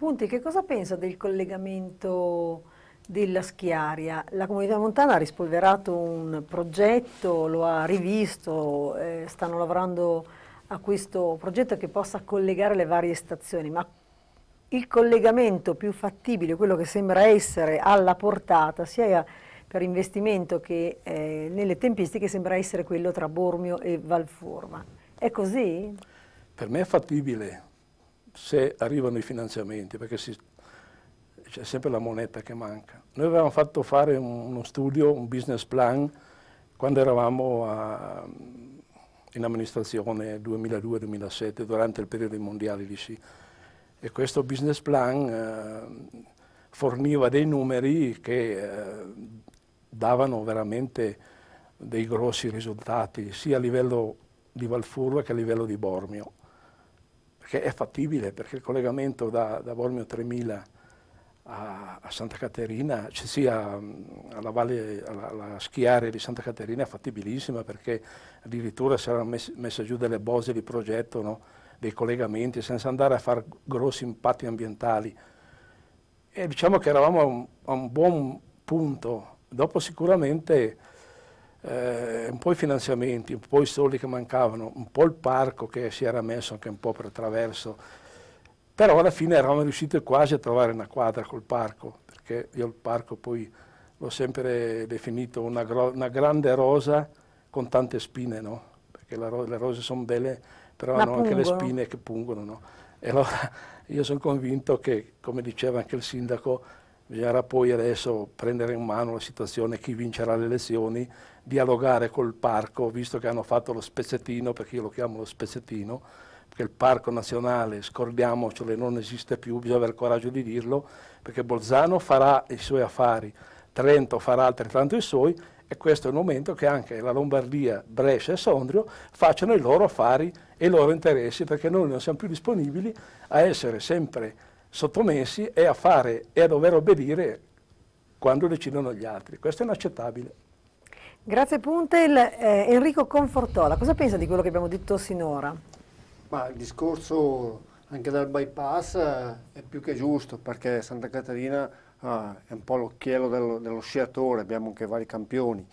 punti, che cosa pensa del collegamento della Schiaria? La comunità montana ha rispolverato un progetto, lo ha rivisto, eh, stanno lavorando a questo progetto che possa collegare le varie stazioni, ma il collegamento più fattibile, quello che sembra essere alla portata, sia per investimento che eh, nelle tempistiche, sembra essere quello tra Bormio e Valforma. È così? Per me è fattibile, se arrivano i finanziamenti, perché c'è sempre la moneta che manca. Noi avevamo fatto fare uno studio, un business plan, quando eravamo a, in amministrazione 2002-2007, durante il periodo dei mondiali di sì. E questo business plan eh, forniva dei numeri che eh, davano veramente dei grossi risultati, sia a livello di Valfurva che a livello di Bormio perché è fattibile, perché il collegamento da, da Bormio 3000 a, a, Santa Caterina, cioè sì, mm, alla valle, alla, alla schiare di Santa Caterina è fattibilissima perché addirittura si erano messe, messe giù delle bose di progetto, no? dei collegamenti, senza andare a fare grossi impatti ambientali. E diciamo che eravamo a un, a un buon punto. Dopo sicuramente eh, un po' i finanziamenti, un po' i soldi che mancavano, un po' il parco che si era messo anche un po' per traverso, però alla fine eravamo riusciti quasi a trovare una quadra col parco, perché io il parco poi l'ho sempre definito una, una, grande rosa con tante spine, no? perché ro le rose sono belle, però Ma hanno pungono. anche le spine che pungono. No? E allora io sono convinto che, come diceva anche il sindaco, Bisognerà poi adesso prendere in mano la situazione, chi vincerà le elezioni, dialogare col parco, visto che hanno fatto lo spezzettino, perché io lo chiamo lo spezzettino, perché il parco nazionale, scordiamocelo, non esiste più, bisogna avere il coraggio di dirlo, perché Bolzano farà i suoi affari, Trento farà altrettanto i suoi e questo è il momento che anche la Lombardia, Brescia e Sondrio facciano i loro affari e i loro interessi, perché noi non siamo più disponibili a essere sempre sottomessi e a fare e a dover obbedire quando decidono gli altri. Questo è inaccettabile. Grazie Puntel. Eh, Enrico Confortola, cosa pensa di quello che abbiamo detto sinora? Ma il discorso anche dal bypass eh, è più che giusto perché Santa Caterina ah, è un po' l'occhiello dello, dello, sciatore, abbiamo anche vari campioni.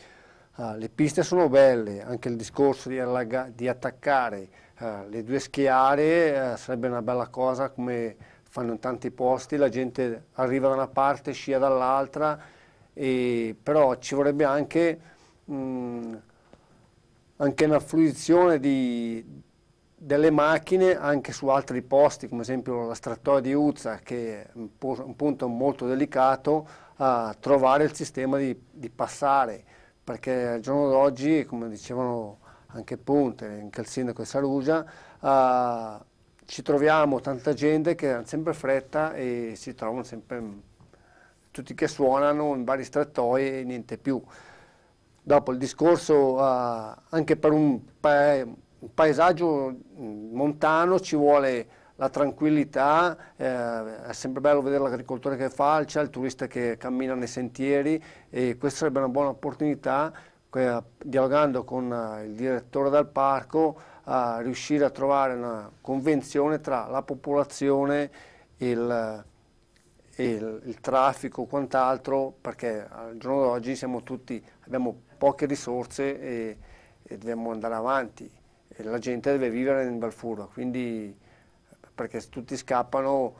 Ah, le piste sono belle, anche il discorso di, allaga, di attaccare ah, le due schiare sarebbe una bella cosa come fanno in tanti posti, la gente arriva da una parte, scia dall'altra, però ci vorrebbe anche, mh, anche un'affluizione delle macchine anche su altri posti, come ad esempio la strattoia di Uzza, che è un, po un punto molto delicato, a trovare il sistema di, di passare, perché al giorno d'oggi, come dicevano anche Ponte, anche il sindaco di Sarugia, uh, ci troviamo tanta gente che ha sempre fretta e si trovano sempre tutti che suonano in vari strattoi e niente più. Dopo il discorso uh, anche per un, pa un, paesaggio mm, montano ci vuole la tranquillità, eh, è sempre bello vedere l'agricoltore che fa, c'è il turista che cammina nei sentieri e questa sarebbe una buona opportunità, dialogando con eh, il direttore del parco, a riuscire a trovare una convenzione tra la popolazione e il, il, il traffico quant'altro, perché al giorno d'oggi siamo tutti, abbiamo poche risorse e, e dobbiamo andare avanti. E la gente deve vivere in Balfurba, quindi perché se tutti scappano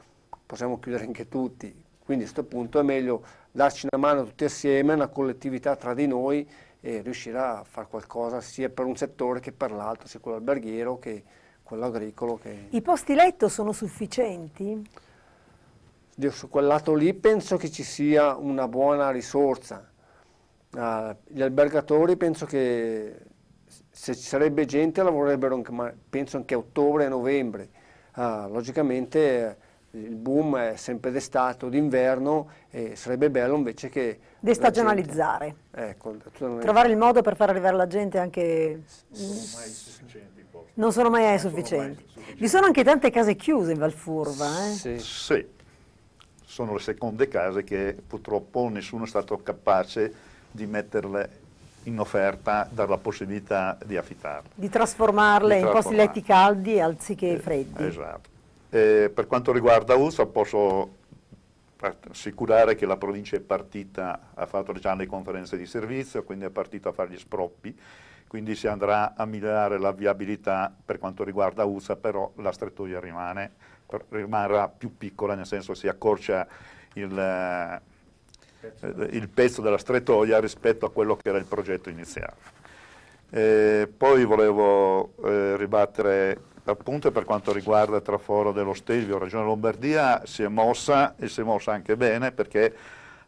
possiamo chiudere anche tutti. Quindi a questo punto è meglio darci una mano tutti assieme, una collettività tra di noi e riuscirà a fare qualcosa sia per un settore che per l'altro, sia quello alberghiero che quello agricolo. Che... I posti letto sono sufficienti? Io su quel lato lì penso che ci sia una buona risorsa. Uh, gli albergatori penso che se ci sarebbe gente lavorerebbero anche, penso anche a ottobre e novembre. Uh, logicamente il boom è sempre d'estate o d'inverno e sarebbe bello invece che... Destagionalizzare. Ecco, Trovare il modo per far arrivare la gente anche... Non sono mai sufficienti. Vi sono anche tante case chiuse in Valfurva. Eh? Sì. sono le seconde case che purtroppo nessuno è stato capace di metterle in offerta, dare la possibilità di affittarle. Di trasformarle in posti letti caldi anziché eh, freddi. Esatto. Eh, per quanto riguarda USA posso assicurare che la provincia è partita, ha fatto già le conferenze di servizio, quindi è partita a fare gli sproppi, quindi si andrà a migliorare la viabilità per quanto riguarda USA, però la strettoia rimane, rimarrà più piccola, nel senso si accorcia il, il pezzo della strettoia rispetto a quello che era il progetto iniziale. Eh, poi volevo eh, ribattere appunto per quanto riguarda il traforo dello Stelvio, Regione Lombardia si è mossa e si è mossa anche bene perché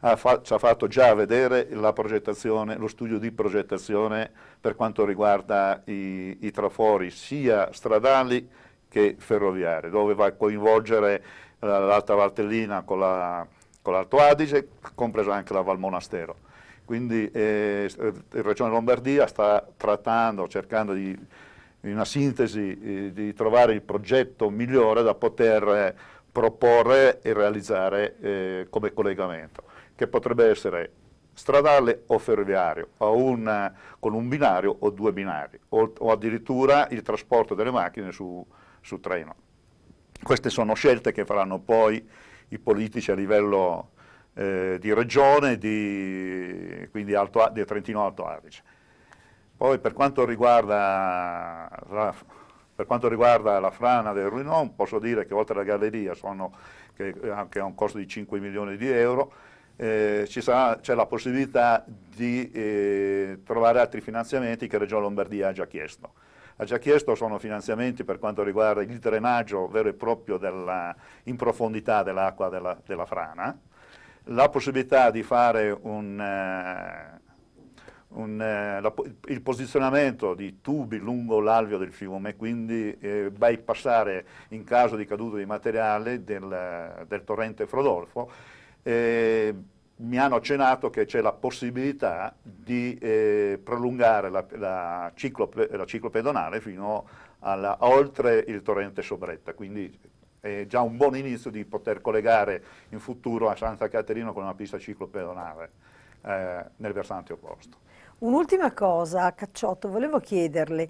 ha fa ci ha fatto già vedere la progettazione, lo studio di progettazione per quanto riguarda i, i trafori sia stradali che ferroviari, dove va a coinvolgere eh, l'Alta Valtellina con, la, l'Alto Adige, compresa anche la Val Monastero. Quindi eh, eh Regione Lombardia sta trattando, cercando di in una sintesi eh, di trovare il progetto migliore da poter eh, proporre e realizzare eh, come collegamento, che potrebbe essere stradale o ferroviario, o un, con un binario o due binari, o, o addirittura il trasporto delle macchine su, su, treno. Queste sono scelte che faranno poi i politici a livello eh, di regione, di, quindi Alto, di Trentino Alto Adige. Poi per quanto riguarda la, per quanto riguarda la frana del Ruinon posso dire che oltre alla galleria sono, che, che ha un costo di 5 milioni di euro, eh, c'è la possibilità di eh, trovare altri finanziamenti che Regione Lombardia ha già chiesto. Ha già chiesto sono finanziamenti per quanto riguarda il drenaggio vero e proprio della, in profondità dell'acqua della, della, frana, la possibilità di fare un... Eh, un, eh, la, il posizionamento di tubi lungo l'alveo del fiume, quindi eh, bypassare in caso di caduta di materiale del, del torrente Frodolfo. Eh, mi hanno accennato che c'è la possibilità di eh, prolungare la, la, ciclo, la, ciclo, pedonale fino alla, oltre il torrente Sobretta, quindi è già un buon inizio di poter collegare in futuro a Santa Caterina con una pista ciclo pedonale eh, nel versante opposto. Un'ultima cosa, Cacciotto, volevo chiederle,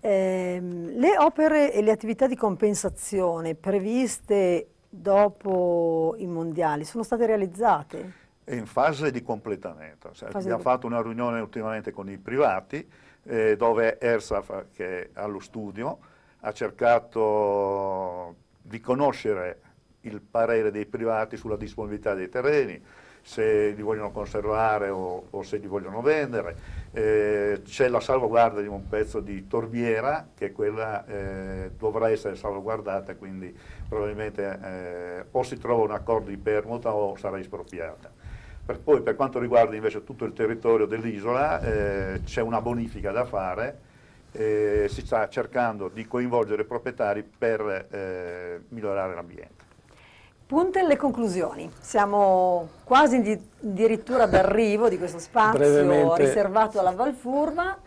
ehm, le opere e le attività di compensazione previste dopo i mondiali sono state realizzate? È in fase di completamento, cioè, fase abbiamo di... fatto una riunione ultimamente con i privati eh, dove ERSAF, che è allo studio, ha cercato di conoscere il parere dei privati sulla disponibilità dei terreni, se li vogliono conservare o, o se li vogliono vendere. Eh, c'è la salvaguardia di un pezzo di torbiera che quella eh, dovrà essere salvaguardata, quindi probabilmente eh, o si trova un accordo di permuta o sarà espropriata. Per poi per quanto riguarda invece tutto il territorio dell'isola eh, c'è una bonifica da fare, eh, si sta cercando di coinvolgere i proprietari per eh, migliorare l'ambiente. Punte le conclusioni. Siamo quasi addirittura d'arrivo di questo spazio Brevemente. riservato alla Valfurba.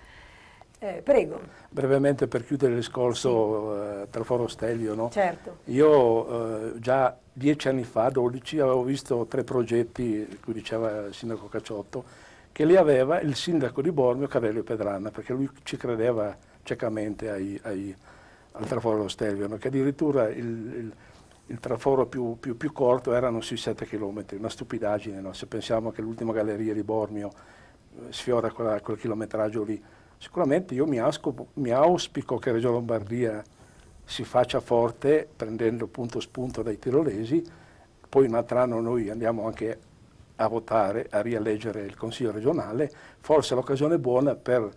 Eh, prego. Brevemente per chiudere il discorso eh, tra Foro Stelvio, no? certo. io eh, già dieci anni fa, 12, avevo visto tre progetti, cui diceva il sindaco Cacciotto, che li aveva il sindaco di Bormio, Carello Pedrana, perché lui ci credeva ciecamente ai, ai, al Traforo Stelvio, no? che addirittura il, il il traforo più, più, più, corto erano sui 7 km, una stupidaggine, no? se pensiamo che l'ultima galleria di Bormio eh, sfiora quella, quel chilometraggio lì. Sicuramente io mi, asco, mi auspico che Regione Lombardia si faccia forte prendendo punto spunto dai tirolesi, poi un altro anno noi andiamo anche a votare, a rieleggere il Consiglio regionale, forse è l'occasione buona per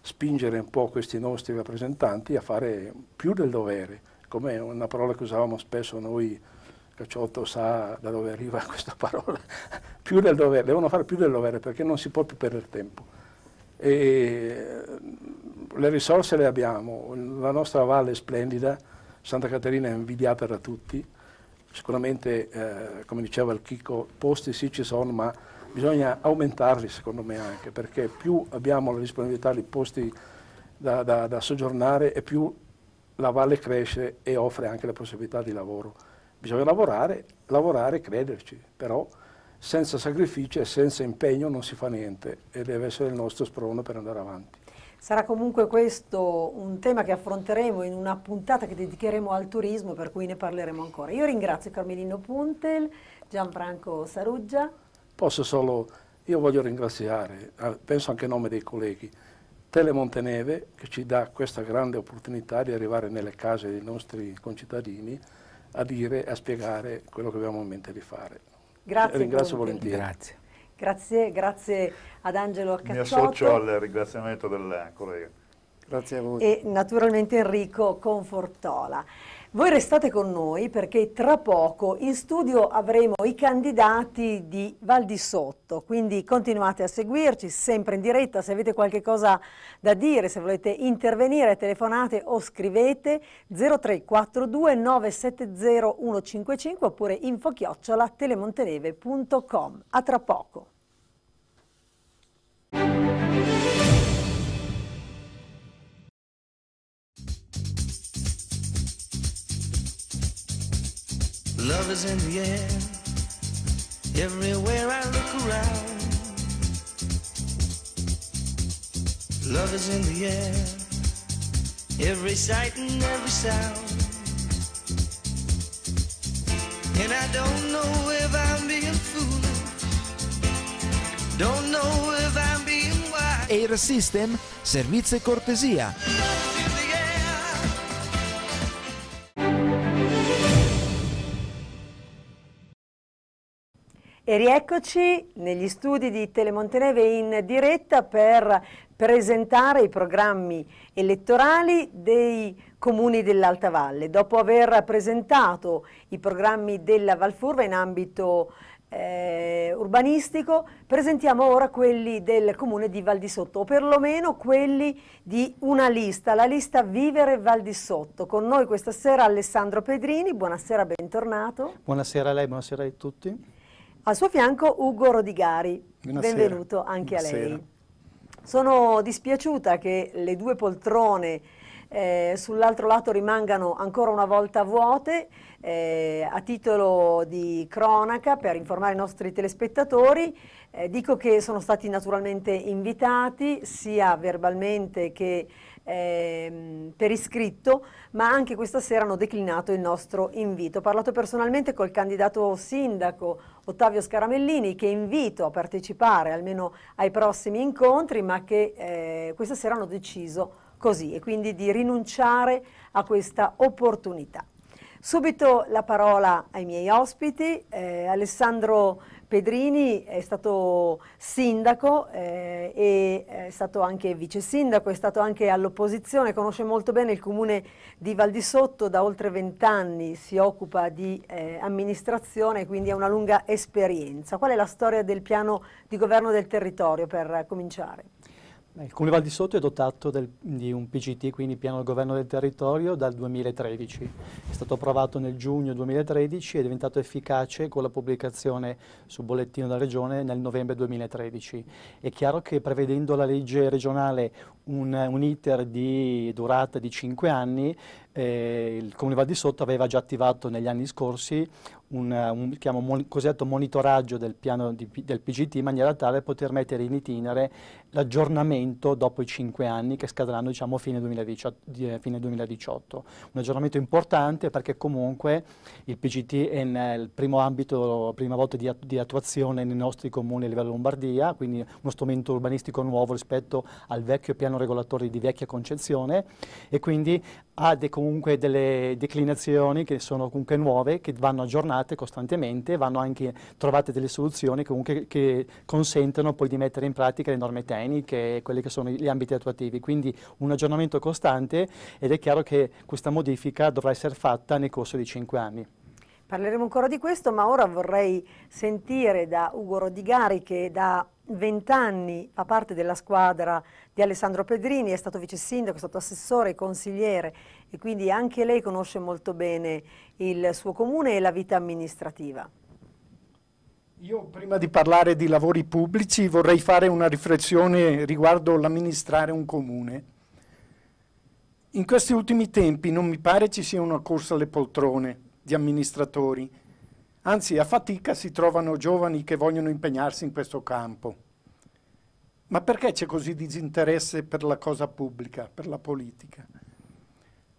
spingere un po' questi nostri rappresentanti a fare più del dovere come una parola che usavamo spesso noi, Cacciotto sa da dove arriva questa parola, più del dovere, devono fare più del dovere perché non si può più perdere tempo. E mm, le risorse le abbiamo, la nostra valle è splendida, Santa Caterina è invidiata da tutti, sicuramente eh, come diceva il Chico, posti sì ci sono ma bisogna aumentarli secondo me anche perché più abbiamo la disponibilità di posti da, da, da soggiornare e più la valle cresce e offre anche le possibilità di lavoro. Bisogna lavorare, lavorare e crederci, però senza sacrificio e senza impegno non si fa niente e deve essere il nostro sprono per andare avanti. Sarà comunque questo un tema che affronteremo in una puntata che dedicheremo al turismo, per cui ne parleremo ancora. Io ringrazio Carmelino Puntel, Gianfranco Saruggia. Posso solo, io voglio ringraziare, eh, penso anche a nome dei colleghi, Tele Monteneve che ci dà questa grande opportunità di arrivare nelle case dei nostri concittadini a dire e a spiegare quello che abbiamo in mente di fare. Grazie. Ringrazio Conte. volentieri. Grazie. Grazie, grazie ad Angelo Accazzotto. Mi associo al ringraziamento del collega. Grazie a voi. E naturalmente Enrico Confortola. Voi restate con noi perché tra poco in studio avremo i candidati di Val di Sotto, quindi continuate a seguirci sempre in diretta, se avete qualche cosa da dire, se volete intervenire telefonate o scrivete 0342 970 155 oppure infochiocciola telemonteneve.com. A tra poco. love is in the air. Everywhere I look around, love is in the air. Every sight and every sound. And I don't know if I'm being foolish. Don't know if I'm being wise. Air System, servizio e cortesia. E rieccoci negli studi di Telemonteneve in diretta per presentare i programmi elettorali dei comuni dell'Alta Valle. Dopo aver presentato i programmi della Valfurva in ambito eh, urbanistico, presentiamo ora quelli del comune di Val di Sotto, o perlomeno quelli di una lista, la lista Vivere Val di Sotto. Con noi questa sera Alessandro Pedrini, buonasera, bentornato. Buonasera a lei, buonasera a tutti. Al suo fianco Ugo Rodigari, Buonasera. benvenuto anche Buonasera. a lei. Sono dispiaciuta che le due poltrone eh, sull'altro lato rimangano ancora una volta vuote eh, a titolo di cronaca per informare i nostri telespettatori eh, dico che sono stati naturalmente invitati sia verbalmente che Ehm, per iscritto, ma anche questa sera hanno declinato il nostro invito. Ho parlato personalmente col candidato sindaco Ottavio Scaramellini che invito a partecipare almeno ai prossimi incontri, ma che eh, questa sera hanno deciso così e quindi di rinunciare a questa opportunità. Subito la parola ai miei ospiti, eh, Alessandro Pedrini è stato sindaco eh, e è stato anche vice sindaco, è stato anche all'opposizione, conosce molto bene il comune di Val di Sotto, da oltre vent'anni si occupa di eh, amministrazione, quindi ha una lunga esperienza. Qual è la storia del piano di governo del territorio per cominciare? Il Comune Val di Sotto è dotato del, di un PGT, quindi Piano del Governo del Territorio, dal 2013. È stato approvato nel giugno 2013 e è diventato efficace con la pubblicazione sul bollettino della Regione nel novembre 2013. È chiaro che prevedendo la legge regionale un, un iter di durata di 5 anni, eh, il Comune Val di Sotto aveva già attivato negli anni scorsi un, un, chiamo, mon, cosiddetto monitoraggio del piano di, del PGT in maniera tale da poter mettere in itinere l'aggiornamento dopo i cinque anni che scadranno diciamo fine 2018, eh, fine 2018. Un aggiornamento importante perché comunque il PGT è nel primo ambito, prima volta di, di attuazione nei nostri comuni a livello Lombardia, quindi uno strumento urbanistico nuovo rispetto al vecchio piano regolatore di vecchia concezione e quindi ha de comunque delle declinazioni che sono comunque nuove, che vanno aggiornate costantemente, vanno anche trovate delle soluzioni comunque che consentono poi di mettere in pratica le norme tecniche tecniche e quelli che sono gli ambiti attuativi, quindi un aggiornamento costante ed è chiaro che questa modifica dovrà essere fatta nel corso di cinque anni. Parleremo ancora di questo, ma ora vorrei sentire da Ugo Rodigari che da vent'anni fa parte della squadra di Alessandro Pedrini, è stato vice sindaco, è stato assessore, consigliere e quindi anche lei conosce molto bene il suo comune e la vita amministrativa. Io prima di parlare di lavori pubblici vorrei fare una riflessione riguardo l'amministrare un comune. In questi ultimi tempi non mi pare ci sia una corsa alle poltrone di amministratori, anzi a fatica si trovano giovani che vogliono impegnarsi in questo campo. Ma perché c'è così disinteresse per la cosa pubblica, per la politica?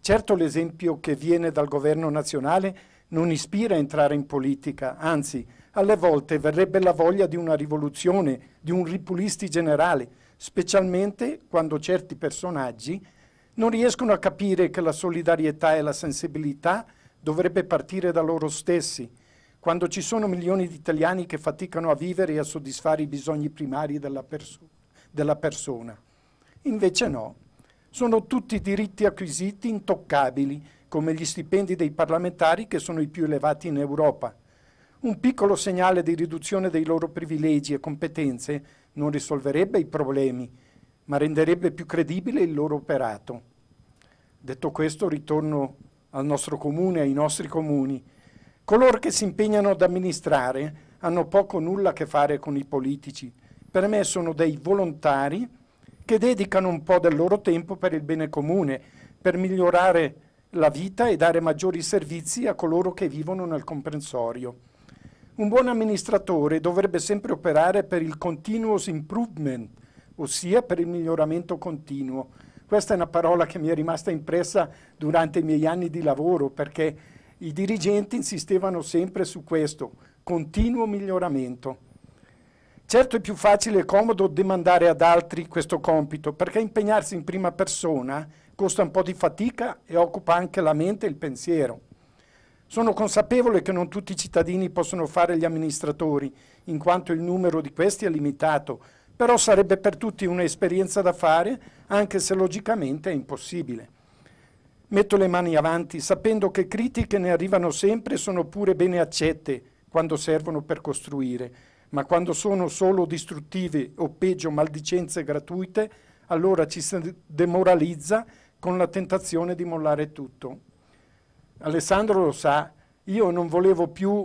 Certo l'esempio che viene dal governo nazionale non ispira a entrare in politica, anzi alle volte verrebbe la voglia di una rivoluzione, di un ripulisti generale, specialmente quando certi personaggi non riescono a capire che la solidarietà e la sensibilità dovrebbe partire da loro stessi, quando ci sono milioni di italiani che faticano a vivere e a soddisfare i bisogni primari della, perso della persona. Invece no, sono tutti diritti acquisiti intoccabili, come gli stipendi dei parlamentari che sono i più elevati in Europa. Un piccolo segnale di riduzione dei loro privilegi e competenze non risolverebbe i problemi, ma renderebbe più credibile il loro operato. Detto questo, ritorno al nostro comune, ai nostri comuni. Coloro che si impegnano ad amministrare hanno poco o nulla a che fare con i politici. Per me sono dei volontari che dedicano un po' del loro tempo per il bene comune, per migliorare la vita e dare maggiori servizi a coloro che vivono nel comprensorio. Un buon amministratore dovrebbe sempre operare per il continuous improvement, ossia per il miglioramento continuo. Questa è una parola che mi è rimasta impressa durante i miei anni di lavoro perché i dirigenti insistevano sempre su questo, continuo miglioramento. Certo è più facile e comodo demandare ad altri questo compito perché impegnarsi in prima persona costa un po' di fatica e occupa anche la mente e il pensiero. Sono consapevole che non tutti i cittadini possono fare gli amministratori, in quanto il numero di questi è limitato, però sarebbe per tutti un'esperienza da fare, anche se logicamente è impossibile. Metto le mani avanti, sapendo che critiche ne arrivano sempre e sono pure bene accette quando servono per costruire, ma quando sono solo distruttive o peggio maldicenze gratuite, allora ci si demoralizza con la tentazione di mollare tutto. Alessandro lo sa, io non volevo più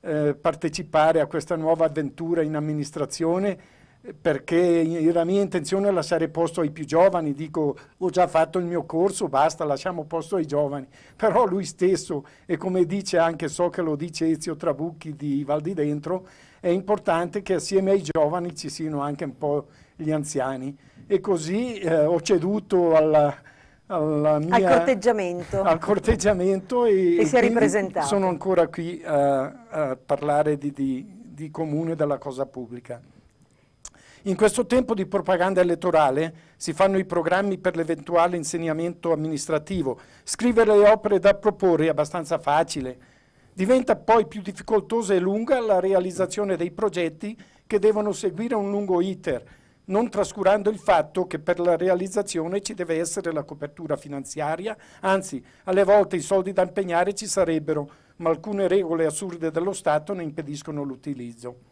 eh, partecipare a questa nuova avventura in amministrazione eh, perché la mia intenzione la lasciare posto ai più giovani, dico ho già fatto il mio corso, basta, lasciamo posto ai giovani, però lui stesso, e come dice anche so che lo dice Ezio Trabucchi di Val di Dentro, è importante che assieme ai giovani ci siano anche un po' gli anziani e così eh, ho ceduto alla, mia, al corteggiamento, al corteggiamento e, e, si è ripresentato. Sono ancora qui a, eh, a parlare di, di, di comune della cosa pubblica. In questo tempo di propaganda elettorale si fanno i programmi per l'eventuale insegnamento amministrativo. Scrivere le opere da proporre è abbastanza facile. Diventa poi più difficoltosa e lunga la realizzazione dei progetti che devono seguire un lungo iter non trascurando il fatto che per la realizzazione ci deve essere la copertura finanziaria, anzi alle volte i soldi da impegnare ci sarebbero, ma alcune regole assurde dello Stato ne impediscono l'utilizzo.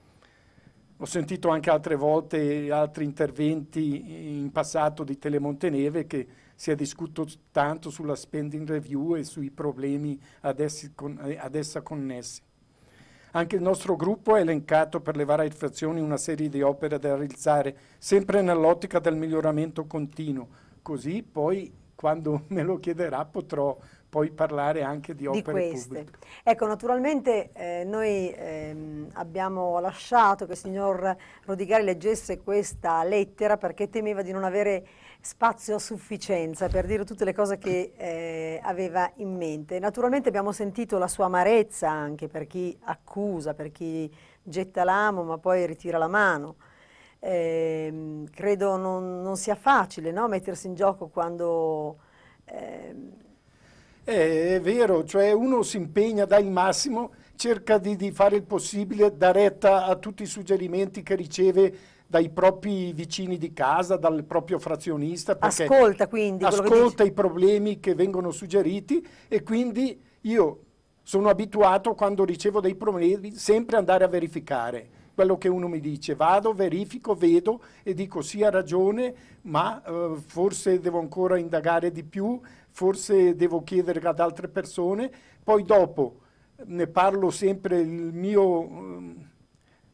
Ho sentito anche altre volte altri interventi in passato di Telemonteneve che si è discusso tanto sulla spending review e sui problemi ad, essi, eh, ad essa connessi. Anche il nostro gruppo ha elencato per le varie frazioni una serie di opere da realizzare, sempre nell'ottica del miglioramento continuo, così poi quando me lo chiederà potrò poi parlare anche di opere di pubbliche. Ecco, naturalmente eh, noi ehm, abbiamo lasciato che il signor Rodigari leggesse questa lettera perché temeva di non avere spazio a sufficienza per dire tutte le cose che eh, aveva in mente. Naturalmente abbiamo sentito la sua amarezza anche per chi accusa, per chi getta l'amo ma poi ritira la mano. Eh, credo non, non, sia facile no? mettersi in gioco quando... Ehm, eh, è vero, cioè uno si impegna, dà il massimo, cerca di, di, fare il possibile, da retta a tutti i suggerimenti che riceve dai propri vicini di casa, dal proprio frazionista. Ascolta quindi. Ascolta i problemi che vengono suggeriti e quindi io sono abituato quando ricevo dei problemi sempre andare a verificare quello che uno mi dice. Vado, verifico, vedo e dico sì ha ragione, ma eh, forse devo ancora indagare di più, forse devo chiedere ad altre persone. Poi dopo eh, ne parlo sempre il mio... Mm,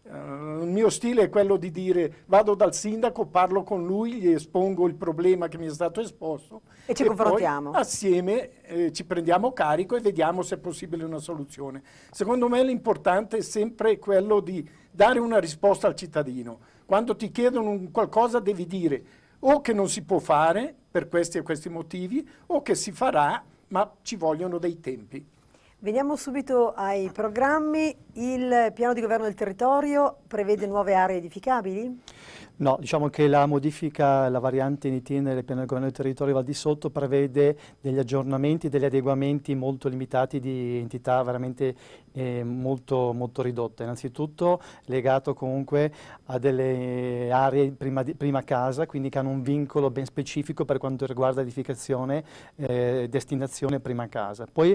Uh, il mio stile è quello di dire vado dal sindaco, parlo con lui, gli espongo il problema che mi è stato esposto e ci e confrontiamo. assieme eh, ci prendiamo carico e vediamo se è possibile una soluzione. Secondo me l'importante è sempre quello di dare una risposta al cittadino. Quando ti chiedono qualcosa devi dire o che non si può fare per questi e questi motivi o che si farà ma ci vogliono dei tempi. Veniamo subito ai programmi. Il piano di governo del territorio prevede nuove aree edificabili? No, diciamo che la modifica, la variante in itinere piano del governo territorio Val di Sotto prevede degli aggiornamenti, degli adeguamenti molto limitati di entità veramente eh, molto, molto ridotte. Innanzitutto legato comunque a delle aree prima, di, prima, casa, quindi che hanno un vincolo ben specifico per quanto riguarda edificazione, eh, destinazione prima casa. Poi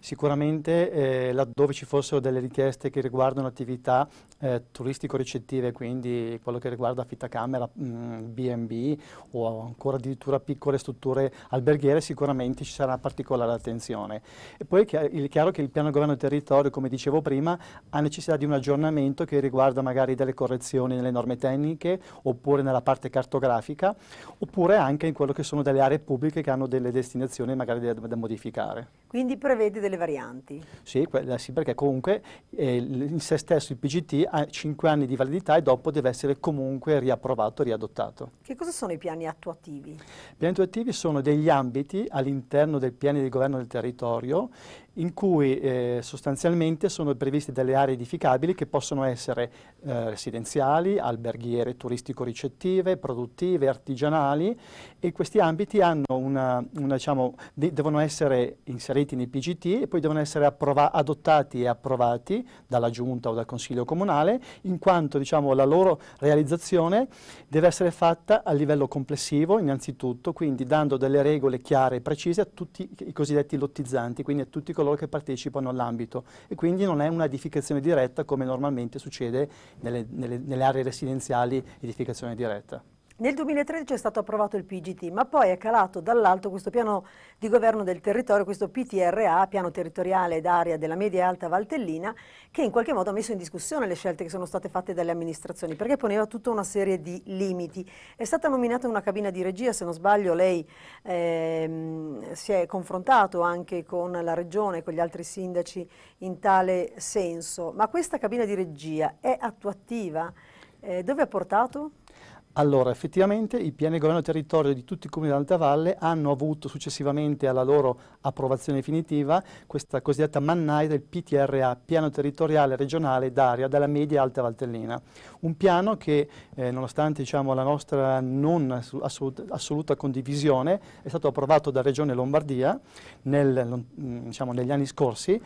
sicuramente eh, laddove ci fossero delle richieste che riguardano attività eh, turistico-ricettive, quindi quello che riguarda affittamento, camera, B&B mm, o ancora addirittura piccole strutture alberghiere, sicuramente ci sarà particolare attenzione. E poi è chiaro che il piano governo del territorio, come dicevo prima, ha necessità di un aggiornamento che riguarda magari delle correzioni nelle norme tecniche oppure nella parte cartografica oppure anche in quello che sono delle aree pubbliche che hanno delle destinazioni magari da, da modificare. Quindi prevede delle varianti? Sì, eh, sì perché comunque eh, in se stesso il PGT ha 5 anni di validità e dopo deve essere comunque riattivato riapprovato, riadottato. Che cosa sono i piani attuativi? I piani attuativi sono degli ambiti all'interno del piano di governo del territorio in cui eh, sostanzialmente sono previste delle aree edificabili che possono essere eh, residenziali, alberghiere, turistico-ricettive, produttive, artigianali e questi ambiti una, una, diciamo, de devono essere inseriti nei PGT e poi devono essere adottati e approvati dalla Giunta o dal Consiglio Comunale in quanto diciamo, la loro realizzazione deve essere fatta a livello complessivo innanzitutto, quindi dando delle regole chiare e precise a tutti i cosiddetti lottizzanti, quindi a tutti coloro coloro che partecipano all'ambito e quindi non è una edificazione diretta come normalmente succede nelle, nelle, nelle aree residenziali edificazione diretta. Nel 2013 è stato approvato il PGT, ma poi è calato dall'alto questo piano di governo del territorio, questo PTRA, piano territoriale d'area della media e alta Valtellina, che in qualche modo ha messo in discussione le scelte che sono state fatte dalle amministrazioni, perché poneva tutta una serie di limiti. È stata nominata una cabina di regia, se non sbaglio lei eh, si è confrontato anche con la Regione, con gli altri sindaci in tale senso, ma questa cabina di regia è attuativa? Eh, dove ha portato? Allora, effettivamente i piani di governo territorio di tutti i comuni dell'Alta Valle hanno avuto successivamente alla loro approvazione definitiva questa cosiddetta mannaia del PTRA, Piano Territoriale Regionale d'Aria della Media Alta Valtellina. Un piano che, eh, nonostante diciamo, la nostra non assoluta, assoluta, condivisione, è stato approvato da Regione Lombardia nel, mm, diciamo, negli anni scorsi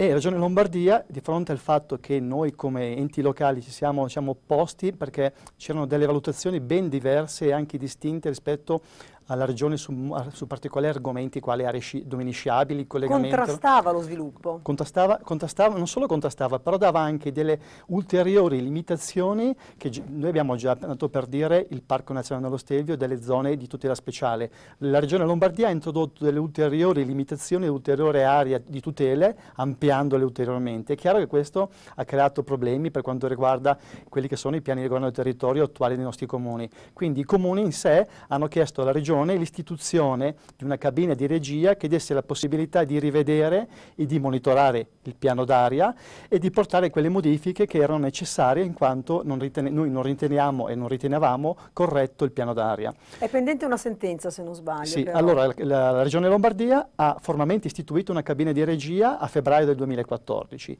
e Regione Lombardia, di fronte al fatto che noi come enti locali ci siamo diciamo, opposti perché c'erano delle valutazioni ben diverse e anche distinte rispetto alla Regione su, su particolari argomenti quali aree dominisciabili, collegamento. Contrastava lo sviluppo? Contrastava, contrastava, non solo contrastava, però dava anche delle ulteriori limitazioni che noi abbiamo già dato per dire il Parco Nazionale dello Stelvio e delle zone di tutela speciale. La Regione Lombardia ha introdotto delle ulteriori limitazioni, ulteriori aree di tutele, ampliandole ulteriormente. È chiaro che questo ha creato problemi per quanto riguarda quelli che sono i piani di governo del territorio attuali dei nostri comuni. Quindi i comuni in sé hanno chiesto alla Regione attenzione l'istituzione di una cabina di regia che desse la possibilità di rivedere e di monitorare il piano d'aria e di portare quelle modifiche che erano necessarie in quanto non noi non riteniamo e non ritenevamo corretto il piano d'aria. È pendente una sentenza se non sbaglio. Sì, però. allora la, la, la Regione Lombardia ha formalmente istituito una cabina di regia a febbraio del 2014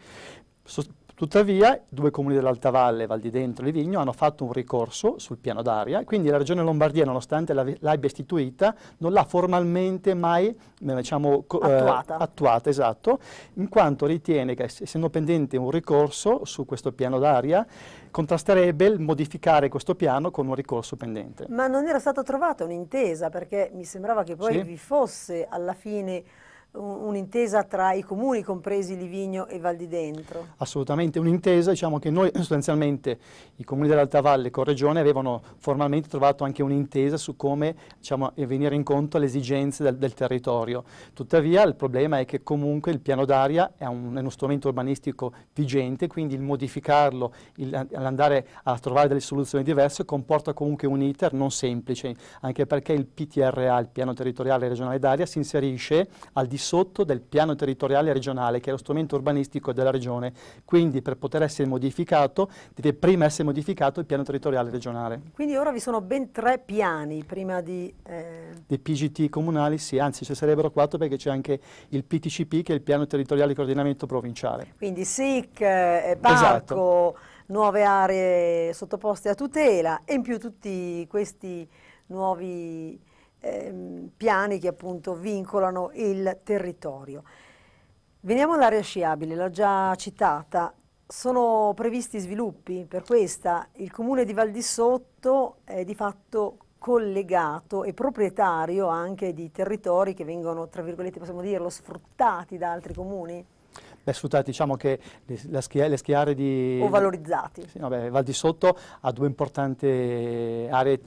Tuttavia, due comuni dell'Alta Valle, Val di Dentro e Livigno, hanno fatto un ricorso sul piano d'aria, quindi la Regione Lombardia, nonostante l'abbia istituita, non l'ha formalmente mai eh, diciamo, eh, attuata. Eh, attuata esatto, in quanto ritiene che, essendo pendente un ricorso su questo piano d'aria, contrasterebbe il modificare questo piano con un ricorso pendente. Ma non era stata trovata un'intesa, perché mi sembrava che poi sì. vi fosse alla fine un'intesa tra i comuni, compresi Livigno e Val di Dentro? Assolutamente un'intesa, diciamo che noi sostanzialmente i comuni dell'Alta Valle con Regione avevano formalmente trovato anche un'intesa su come diciamo, venire incontro alle esigenze del, del, territorio. Tuttavia il problema è che comunque il piano d'aria è, è, uno strumento urbanistico vigente, quindi il modificarlo, l'andare a trovare delle soluzioni diverse comporta comunque un iter non semplice, anche perché il PTRA, il piano territoriale regionale d'aria, si inserisce al di di sotto del piano territoriale regionale, che è lo strumento urbanistico della regione. Quindi per poter essere modificato deve prima essere modificato il piano territoriale regionale. Quindi ora vi sono ben tre piani prima di... Eh... Dei PGT comunali, sì, anzi ce sarebbero quattro perché c'è anche il PTCP che è il piano territoriale di coordinamento provinciale. Quindi SIC, parco... Eh, esatto. nuove aree sottoposte a tutela e in più tutti questi nuovi ehm, piani che appunto vincolano il territorio. Veniamo all'area sciabile, l'ho già citata, sono previsti sviluppi per questa, il comune di Val di Sotto è di fatto collegato e proprietario anche di territori che vengono, tra virgolette, possiamo dirlo, sfruttati da altri comuni? Beh, sfruttati, diciamo che le, schia, le schiare di... O valorizzati. Sì, no, beh, Val di Sotto ha due importanti aree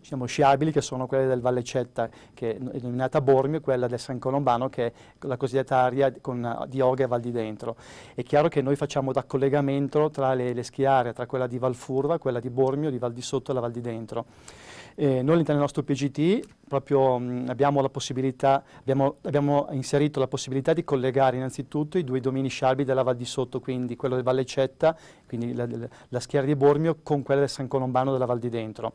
diciamo, sciabili che sono quelle del Vallecetta che è denominata Bormio e quella del San Colombano che è la cosiddetta area con, di Oga e Val di Dentro. È chiaro che noi facciamo da collegamento tra le, le schiare, tra quella di Valfurva, quella di Bormio, di Val di Sotto e la Val di Dentro. Eh, noi all'interno del nostro PGT proprio, mh, mm, abbiamo, abbiamo, abbiamo, inserito la possibilità di collegare innanzitutto i due domini scialbi della Val di Sotto, quindi quello del Valle Cetta, quindi la, la schiera di Bormio, con quella del San Colombano della Val di Dentro.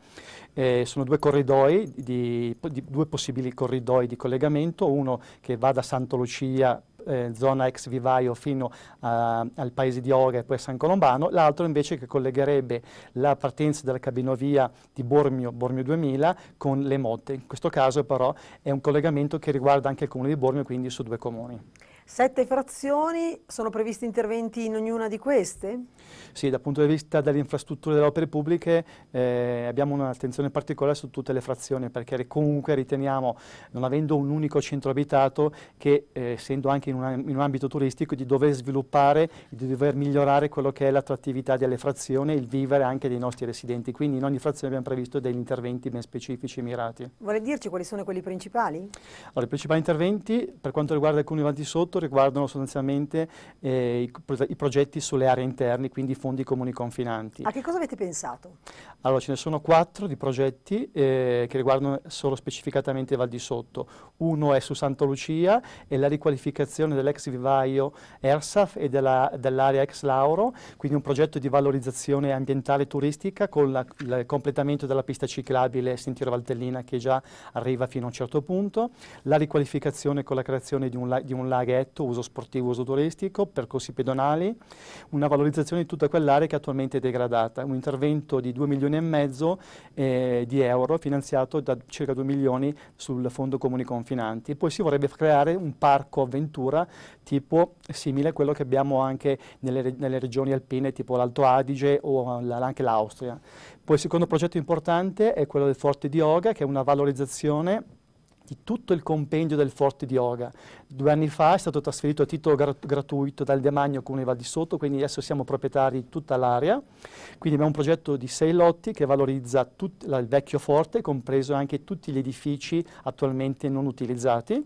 Eh, sono due corridoi, di, di, due possibili corridoi di collegamento, uno che va da Santo Lucia eh, zona ex vivaio fino a, eh, al paese di Ore e poi a San Colombano, l'altro invece che collegherebbe la partenza della cabinovia di Bormio, Bormio 2000, con le motte. In questo caso però è un collegamento che riguarda anche il comune di Bormio, quindi su due comuni. Sette frazioni, sono previsti interventi in ognuna di queste? Sì, dal punto di vista delle infrastrutture delle opere pubbliche eh, abbiamo un'attenzione particolare su tutte le frazioni perché comunque riteniamo, non avendo un unico centro abitato, che eh, essendo anche in, una, in, un ambito turistico, di dover sviluppare, di dover migliorare quello che è l'attrattività delle frazioni e il vivere anche dei nostri residenti. Quindi in ogni frazione abbiamo previsto degli interventi ben specifici e mirati. Vuole dirci quali sono quelli principali? Allora, i principali interventi per quanto riguarda alcuni comune di Sotto tutto riguardano sostanzialmente eh, i, i, progetti sulle aree interne, quindi fondi comuni confinanti. A che cosa avete pensato? Allora, ce ne sono quattro di progetti eh, che riguardano solo specificatamente Val di Sotto. Uno è su Santa Lucia, e la riqualificazione dell'ex vivaio ERSAF e dell'area dell ex Lauro, quindi un progetto di valorizzazione ambientale turistica con la, il completamento della pista ciclabile Sentiero Valtellina che già arriva fino a un certo punto, la riqualificazione con la creazione di un, la di un lago letto, uso sportivo, uso turistico, percorsi pedonali, una valorizzazione di tutta quell'area che attualmente è degradata, un intervento di 2 milioni e mezzo eh, di euro finanziato da circa 2 milioni sul Fondo Comuni Confinanti. Poi si vorrebbe creare un parco avventura tipo simile a quello che abbiamo anche nelle, nelle regioni alpine tipo l'Alto Adige o la, anche l'Austria. Poi il secondo progetto importante è quello del Forte di Oga che è una valorizzazione di tutto il compendio del Forte di Oga. Due anni fa è stato trasferito a titolo grat gratuito dal Demagno Comune Val di Sotto, quindi adesso siamo proprietari di tutta l'area. Quindi abbiamo un progetto di sei lotti che valorizza la, il vecchio forte, compreso anche tutti gli edifici attualmente non utilizzati.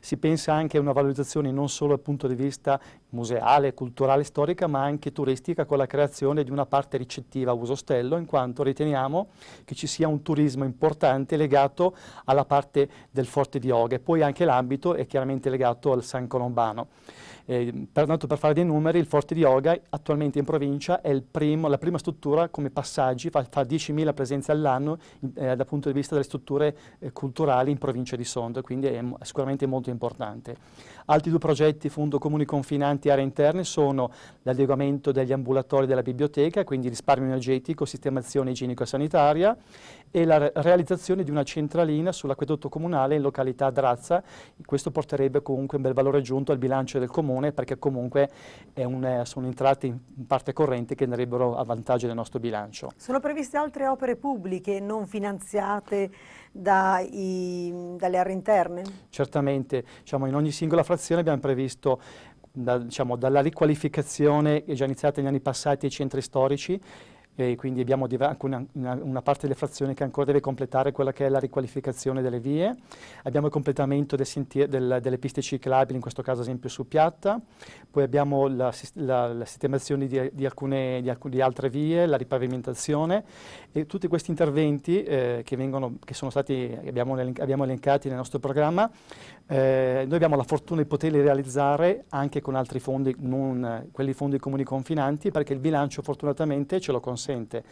Si pensa anche a una valorizzazione non solo dal punto di vista museale, culturale, storica, ma anche turistica con la creazione di una parte ricettiva a Usostello, in quanto riteniamo che ci sia un turismo importante legato alla parte del Forte di Oga e poi anche l'ambito è chiaramente legato al San Colombano. Eh, per, per, fare dei numeri, il Forte di Oga attualmente in provincia è primo, la prima struttura come passaggi, fa, fa 10.000 presenze all'anno eh, dal punto di vista delle strutture eh, culturali in provincia di Sondo, quindi è, è sicuramente molto importante. Altri due progetti Fondo Comuni Confinanti Aree Interne sono l'adeguamento degli ambulatori della biblioteca, quindi risparmio energetico, sistemazione igienico-sanitaria e la realizzazione di una centralina sull'acquedotto comunale in località Drazza. Questo porterebbe comunque un bel valore aggiunto al bilancio del comune perché comunque un, eh, sono entrate in parte corrente che andrebbero a vantaggio del nostro bilancio. Sono previste altre opere pubbliche non finanziate dai, dalle aree interne? Certamente, diciamo in ogni singola frazione formazione abbiamo previsto da, diciamo, dalla riqualificazione che è già iniziata negli anni passati ai centri storici e quindi abbiamo anche una, una, parte delle frazioni che ancora deve completare quella che è la riqualificazione delle vie, abbiamo il completamento del del, delle piste ciclabili, in questo caso ad esempio su piatta, poi abbiamo la, la, la sistemazione di, di, alcune, di, alcune, di, altre vie, la ripavimentazione e tutti questi interventi eh, che, vengono, che, sono stati, abbiamo, abbiamo elencati nel nostro programma eh, noi abbiamo la fortuna di poterli realizzare anche con altri fondi, non quelli fondi comuni confinanti, perché il bilancio fortunatamente ce lo consente.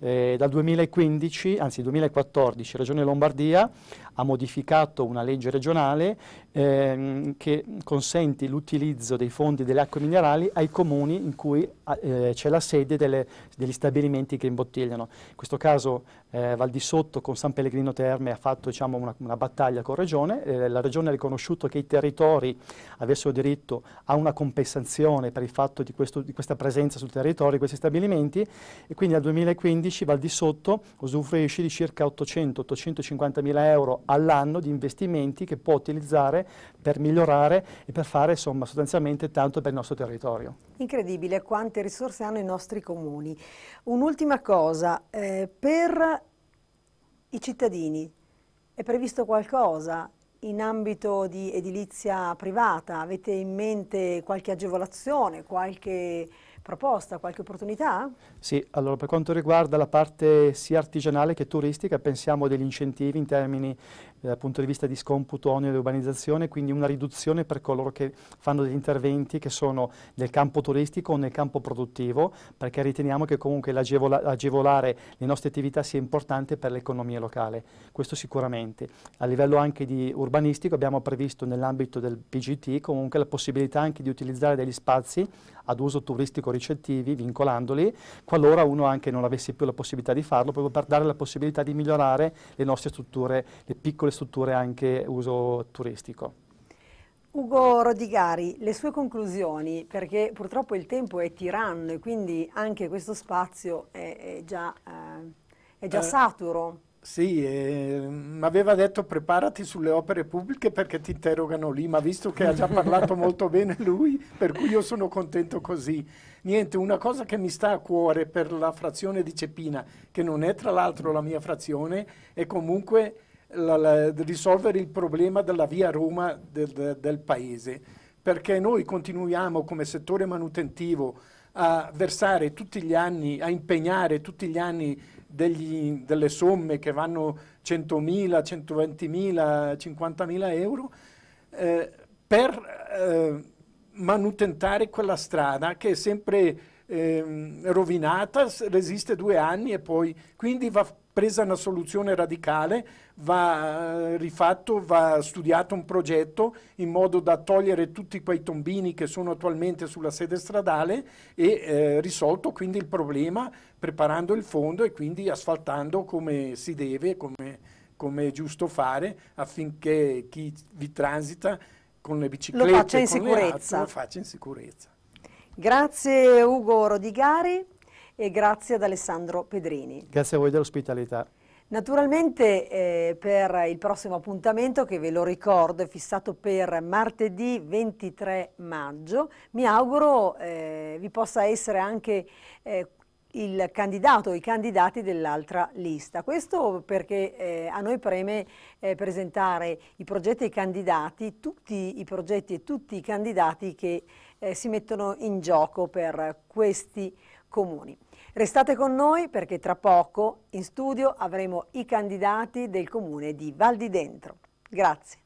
Eh, dal 2015, anzi 2014, Regione Lombardia ha modificato una legge regionale ehm, che consente l'utilizzo dei fondi delle acque minerali ai comuni in cui eh, c'è la sede delle, degli stabilimenti che imbottigliano. In questo caso eh, Val di Sotto con San Pellegrino Terme ha fatto diciamo, una, una, battaglia con Regione, eh, la Regione ha riconosciuto che i territori avessero diritto a una compensazione per il fatto di, questo, di questa presenza sul territorio di questi stabilimenti e quindi dal 2015 Val di Sotto usufruisce di circa 800-850 mila euro all'anno di investimenti che può utilizzare per migliorare e per fare insomma, sostanzialmente tanto per il nostro territorio. Incredibile quante risorse hanno i nostri comuni. Un'ultima cosa, eh, per i cittadini è previsto qualcosa in ambito di edilizia privata? Avete in mente qualche agevolazione, qualche proposta, qualche opportunità? Sì, allora per quanto riguarda la parte sia artigianale che turistica pensiamo degli incentivi in termini dal punto di vista di scomputo onere e urbanizzazione, quindi una riduzione per coloro che fanno degli interventi che sono nel campo turistico o nel campo produttivo, perché riteniamo che comunque l'agevolare agevola, le nostre attività sia importante per l'economia locale, questo sicuramente. A livello anche di urbanistico abbiamo previsto nell'ambito del PGT comunque la possibilità anche di utilizzare degli spazi ad uso turistico ricettivi, vincolandoli, qualora uno anche non avesse più la possibilità di farlo, proprio per dare la possibilità di migliorare le nostre strutture, le piccole strutture anche uso turistico. Ugo Rodigari, le sue conclusioni, perché purtroppo il tempo è tiranno e quindi anche questo spazio è, è già, eh, è già eh, saturo. Sì, eh, mi mm, aveva detto preparati sulle opere pubbliche perché ti interrogano lì, ma visto che ha già parlato molto bene lui, per cui io sono contento così. Niente, una cosa che mi sta a cuore per la frazione di Cepina, che non è tra l'altro la mia frazione, è comunque la, la, risolvere il problema della via Roma del, del, del paese, perché noi continuiamo come settore manutentivo a versare tutti gli anni, a impegnare tutti gli anni degli, delle somme che vanno 100.000, 120.000, 50.000 euro eh, per eh, manutentare quella strada che è sempre ehm, rovinata, resiste due anni e poi quindi va presa una soluzione radicale, va eh, rifatto, va studiato un progetto in modo da togliere tutti quei tombini che sono attualmente sulla sede stradale e eh, risolto quindi il problema preparando il fondo e quindi asfaltando come si deve, come, come è giusto fare affinché chi vi transita con le biciclette lo faccia in, sicurezza. Altre, lo faccia in sicurezza. Grazie Ugo Rodigari e grazie ad Alessandro Pedrini. Grazie a voi dell'ospitalità. Naturalmente eh, per il prossimo appuntamento, che ve lo ricordo, è fissato per martedì 23 maggio, mi auguro eh, vi possa essere anche eh, il candidato o i candidati dell'altra lista. Questo perché eh, a noi preme eh, presentare i progetti e i candidati, tutti i progetti e tutti i candidati che eh, si mettono in gioco per questi comuni. Restate con noi perché tra poco in studio avremo i candidati del comune di Val di Dentro. Grazie.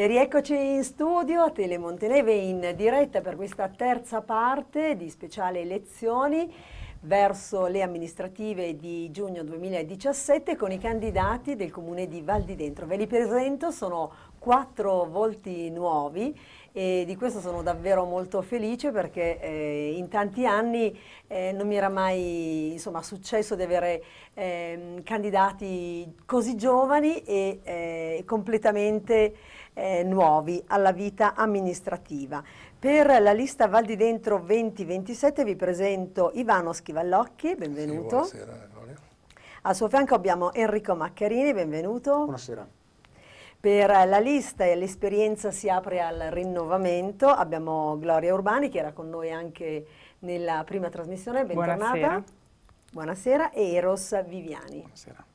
E rieccoci in studio a Tele Monteneve in diretta per questa terza parte di speciale elezioni verso le amministrative di giugno 2017 con i candidati del comune di Val di Dentro. Ve li presento, sono quattro volti nuovi e di questo sono davvero molto felice perché eh, in tanti anni eh, non mi era mai insomma, successo di avere eh, candidati così giovani e eh, completamente eh, nuovi alla vita amministrativa. Per la lista Val di Dentro 2027 vi presento Ivano Schivallocchi, benvenuto. Sì, buonasera, Al suo fianco abbiamo Enrico Maccherini, benvenuto. Buonasera. Per la lista e l'esperienza si apre al rinnovamento abbiamo Gloria Urbani che era con noi anche nella prima trasmissione, bentornata. Buonasera. Buonasera Eros Viviani. Buonasera.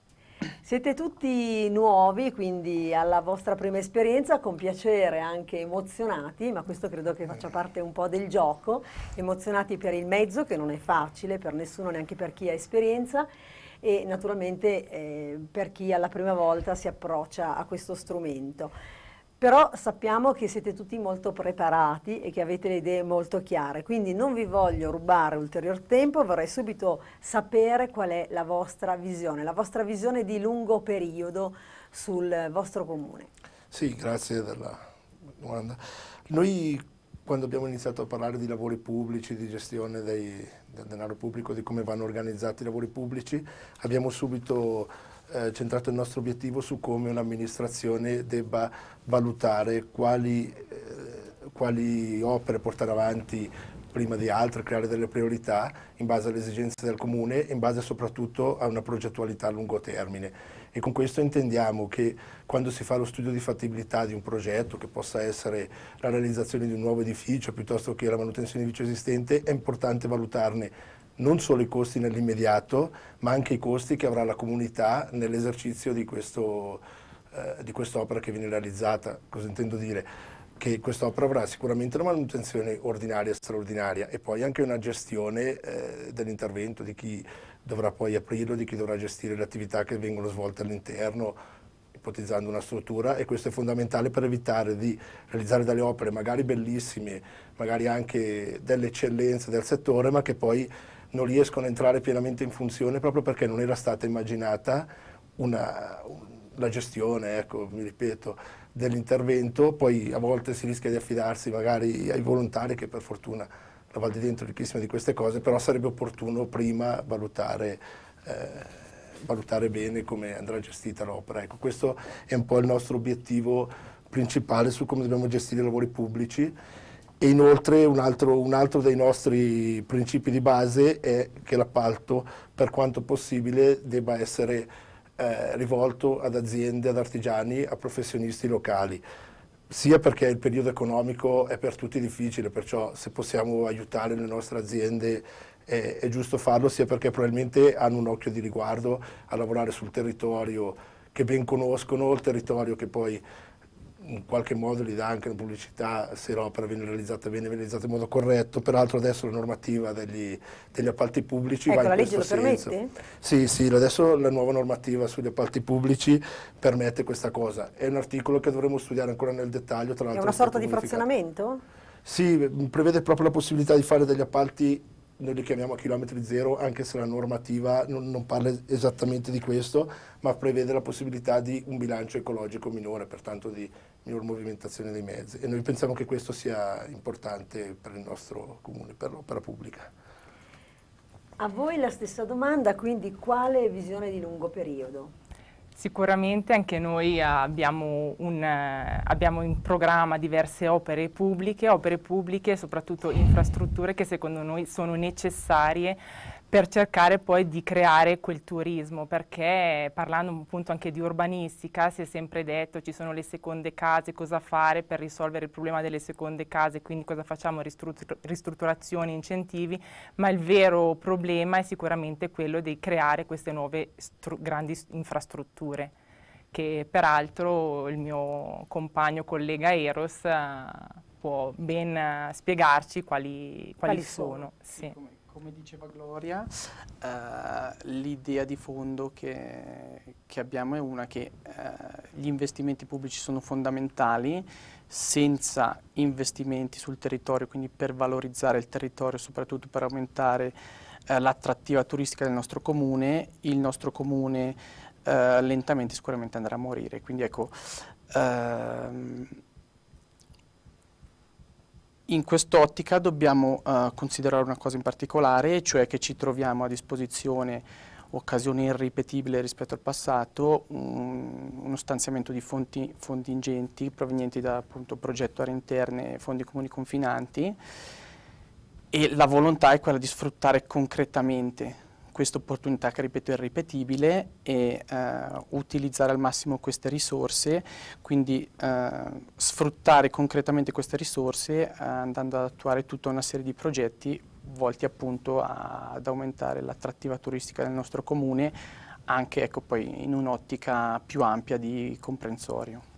Siete tutti nuovi, quindi alla vostra prima esperienza, con piacere, anche emozionati, ma questo credo che faccia parte un po' del gioco, emozionati per il mezzo, che non è facile per nessuno, neanche per chi ha esperienza, e naturalmente eh, per chi alla prima volta si approccia a questo strumento però sappiamo che siete tutti molto preparati e che avete le idee molto chiare, quindi non vi voglio rubare ulterior tempo, vorrei subito sapere qual è la vostra visione, la vostra visione di lungo periodo sul vostro comune. Sì, grazie della domanda. Noi quando abbiamo iniziato a parlare di lavori pubblici, di gestione dei, del denaro pubblico, di come vanno organizzati i lavori pubblici, abbiamo subito eh, centrato il nostro obiettivo su come un'amministrazione debba valutare quali, eh, quali opere portare avanti prima di altre, creare delle priorità in base alle esigenze del comune, in base soprattutto a una progettualità a lungo termine. E con questo intendiamo che quando si fa lo studio di fattibilità di un progetto, che possa essere la realizzazione di un nuovo edificio piuttosto che la manutenzione di un edificio esistente, è importante valutarne non solo i costi nell'immediato, ma anche i costi che avrà la comunità nell'esercizio di eh, quest'opera eh, quest che viene realizzata. Cosa intendo dire? Che quest'opera avrà sicuramente una manutenzione ordinaria e straordinaria e poi anche una gestione eh, dell'intervento di chi dovrà poi aprirlo, di chi dovrà gestire le attività che vengono svolte all'interno, ipotizzando una struttura e questo è fondamentale per evitare di realizzare delle opere magari bellissime, magari anche dell'eccellenza del settore, ma che poi non riescono a entrare pienamente in funzione proprio perché non era stata immaginata una, la gestione, ecco, mi ripeto, dell'intervento, poi a volte si rischia di affidarsi magari ai volontari che per fortuna la Val di Dentro è ricchissima di queste cose, però sarebbe opportuno prima valutare, eh, valutare bene come andrà gestita l'opera. Ecco, questo è un po' il nostro obiettivo principale su come dobbiamo gestire i lavori pubblici e inoltre un altro, un altro, dei nostri principi di base è che l'appalto per quanto possibile debba essere eh, rivolto ad aziende, ad artigiani, a professionisti locali, sia perché il periodo economico è per tutti difficile, perciò se possiamo aiutare le nostre aziende è, è giusto farlo, sia perché probabilmente hanno un occhio di riguardo a lavorare sul territorio, che ben conoscono il territorio che poi in qualche modo gli dà anche una pubblicità se l'opera viene realizzata bene, viene realizzata in modo corretto, peraltro adesso la normativa degli, degli appalti pubblici ecco, va in la legge lo senso. permette? Sì, sì, adesso la nuova normativa sugli appalti pubblici permette questa cosa, è un articolo che dovremo studiare ancora nel dettaglio. Tra l'altro è una sorta di frazionamento? Sì, prevede proprio la possibilità di fare degli appalti noi li chiamiamo a chilometri zero, anche se la normativa non, non, parla esattamente di questo, ma prevede la possibilità di un bilancio ecologico minore, pertanto di miglior movimentazione dei mezzi e noi pensiamo che questo sia importante per il nostro comune, per l'opera pubblica. A voi la stessa domanda, quindi quale visione di lungo periodo? Sicuramente anche noi abbiamo, un, eh, abbiamo, in programma diverse opere pubbliche, opere pubbliche e soprattutto infrastrutture che secondo noi sono necessarie per cercare poi di creare quel turismo, perché parlando appunto anche di urbanistica si è sempre detto ci sono le seconde case, cosa fare per risolvere il problema delle seconde case, quindi cosa facciamo, Ristruttur ristrutturazioni, incentivi, ma il vero problema è sicuramente quello di creare queste nuove grandi infrastrutture che peraltro il mio compagno collega Eros eh, può ben eh, spiegarci quali, quali, quali sono. sono. Sì come diceva Gloria, eh, l'idea di fondo che, che, abbiamo è una che eh, gli investimenti pubblici sono fondamentali, senza investimenti sul territorio, quindi per valorizzare il territorio, soprattutto per aumentare eh, l'attrattiva turistica del nostro comune, il nostro comune eh, lentamente sicuramente andrà a morire. Quindi ecco, ehm, in quest'ottica dobbiamo uh, considerare una cosa in particolare, cioè che ci troviamo a disposizione occasione irripetibile rispetto al passato, un, uno stanziamento di fonti, fondi ingenti provenienti da appunto, progetto aree interne e fondi comuni confinanti e la volontà è quella di sfruttare concretamente questa opportunità che ripeto è ripetibile e eh, utilizzare al massimo queste risorse, quindi eh, sfruttare concretamente queste risorse eh, andando ad attuare tutta una serie di progetti volti appunto a, ad aumentare l'attrattiva turistica del nostro comune anche ecco, in un'ottica più ampia di comprensorio.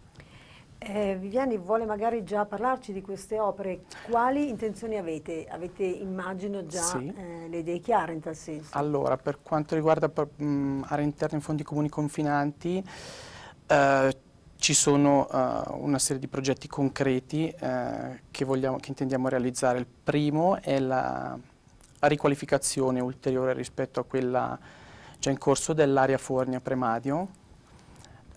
Eh, Viviani vuole magari già parlarci di queste opere. Quali intenzioni avete? Avete immagino già sì. eh, le idee chiare in tal senso? Allora, per quanto riguarda mh, aree interne in fondi comuni confinanti, eh, ci sono uh, una serie di progetti concreti uh, che, vogliamo, che, intendiamo realizzare. Il primo è la riqualificazione ulteriore rispetto a quella già in corso dell'area Fornia Premadio,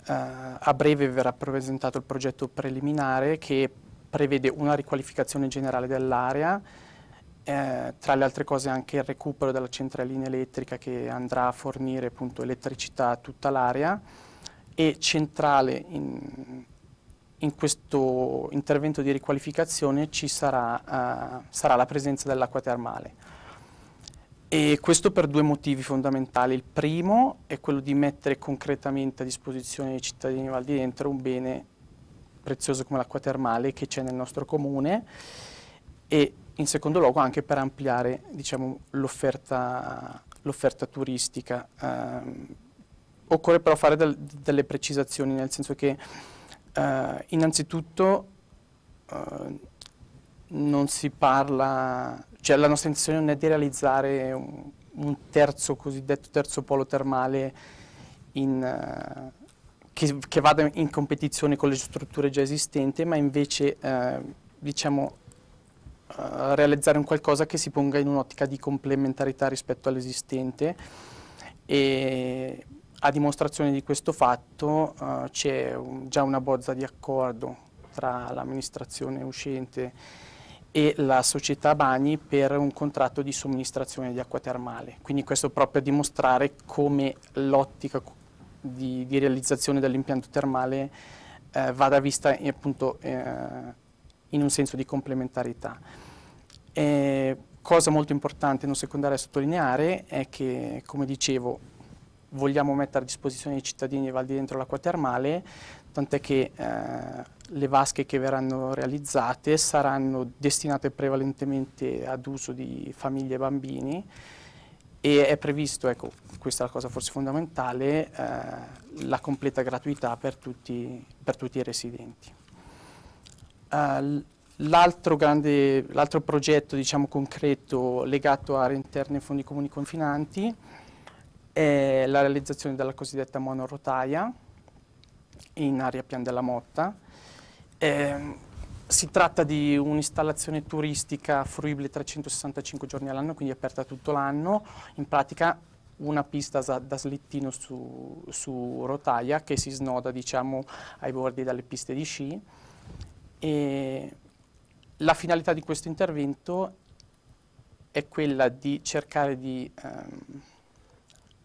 eh, a breve verrà presentato il progetto preliminare che prevede una riqualificazione generale dell'area, eh, tra le altre cose anche il recupero della centralina elettrica che andrà a fornire appunto, elettricità a tutta l'area e centrale in, in, questo intervento di riqualificazione ci sarà, eh, sarà la presenza dell'acqua termale. E questo per due motivi fondamentali. Il primo è quello di mettere concretamente a disposizione dei cittadini Val di Dentro un bene prezioso come l'acqua termale che c'è nel nostro comune e in secondo luogo anche per ampliare diciamo, l'offerta, turistica. Eh, occorre però fare del, delle precisazioni, nel senso che eh, innanzitutto eh, non si parla cioè la nostra intenzione non è di realizzare un, un terzo, cosiddetto terzo polo termale in, uh, che, che, vada in competizione con le strutture già esistenti, ma invece uh, diciamo, uh, realizzare un qualcosa che si ponga in un'ottica di complementarità rispetto all'esistente e a dimostrazione di questo fatto c'è un, già una bozza di accordo tra l'amministrazione uscente e la società Bagni per un contratto di somministrazione di acqua termale. Quindi questo proprio a dimostrare come l'ottica di, di, realizzazione dell'impianto termale eh, vada vista in, eh, appunto, eh, in un senso di complementarità. E eh, cosa molto importante, non secondaria, da sottolineare è che, come dicevo, vogliamo mettere a disposizione dei cittadini e di Valdi dentro l'acqua termale, tant'è che eh, le vasche che verranno realizzate saranno destinate prevalentemente ad uso di famiglie e bambini e è previsto, ecco, questa è la cosa forse fondamentale, eh, la completa gratuità per tutti, per tutti i residenti. Uh, L'altro progetto diciamo, concreto legato a aree interne e fondi comuni confinanti è la realizzazione della cosiddetta monorotaia, in area Pian della Motta. Eh, si tratta di un'installazione turistica fruibile 365 giorni all'anno, quindi aperta tutto l'anno. In pratica una pista da slittino su, su rotaia che si snoda diciamo, ai bordi delle piste di sci. E la finalità di questo intervento è quella di cercare di ehm,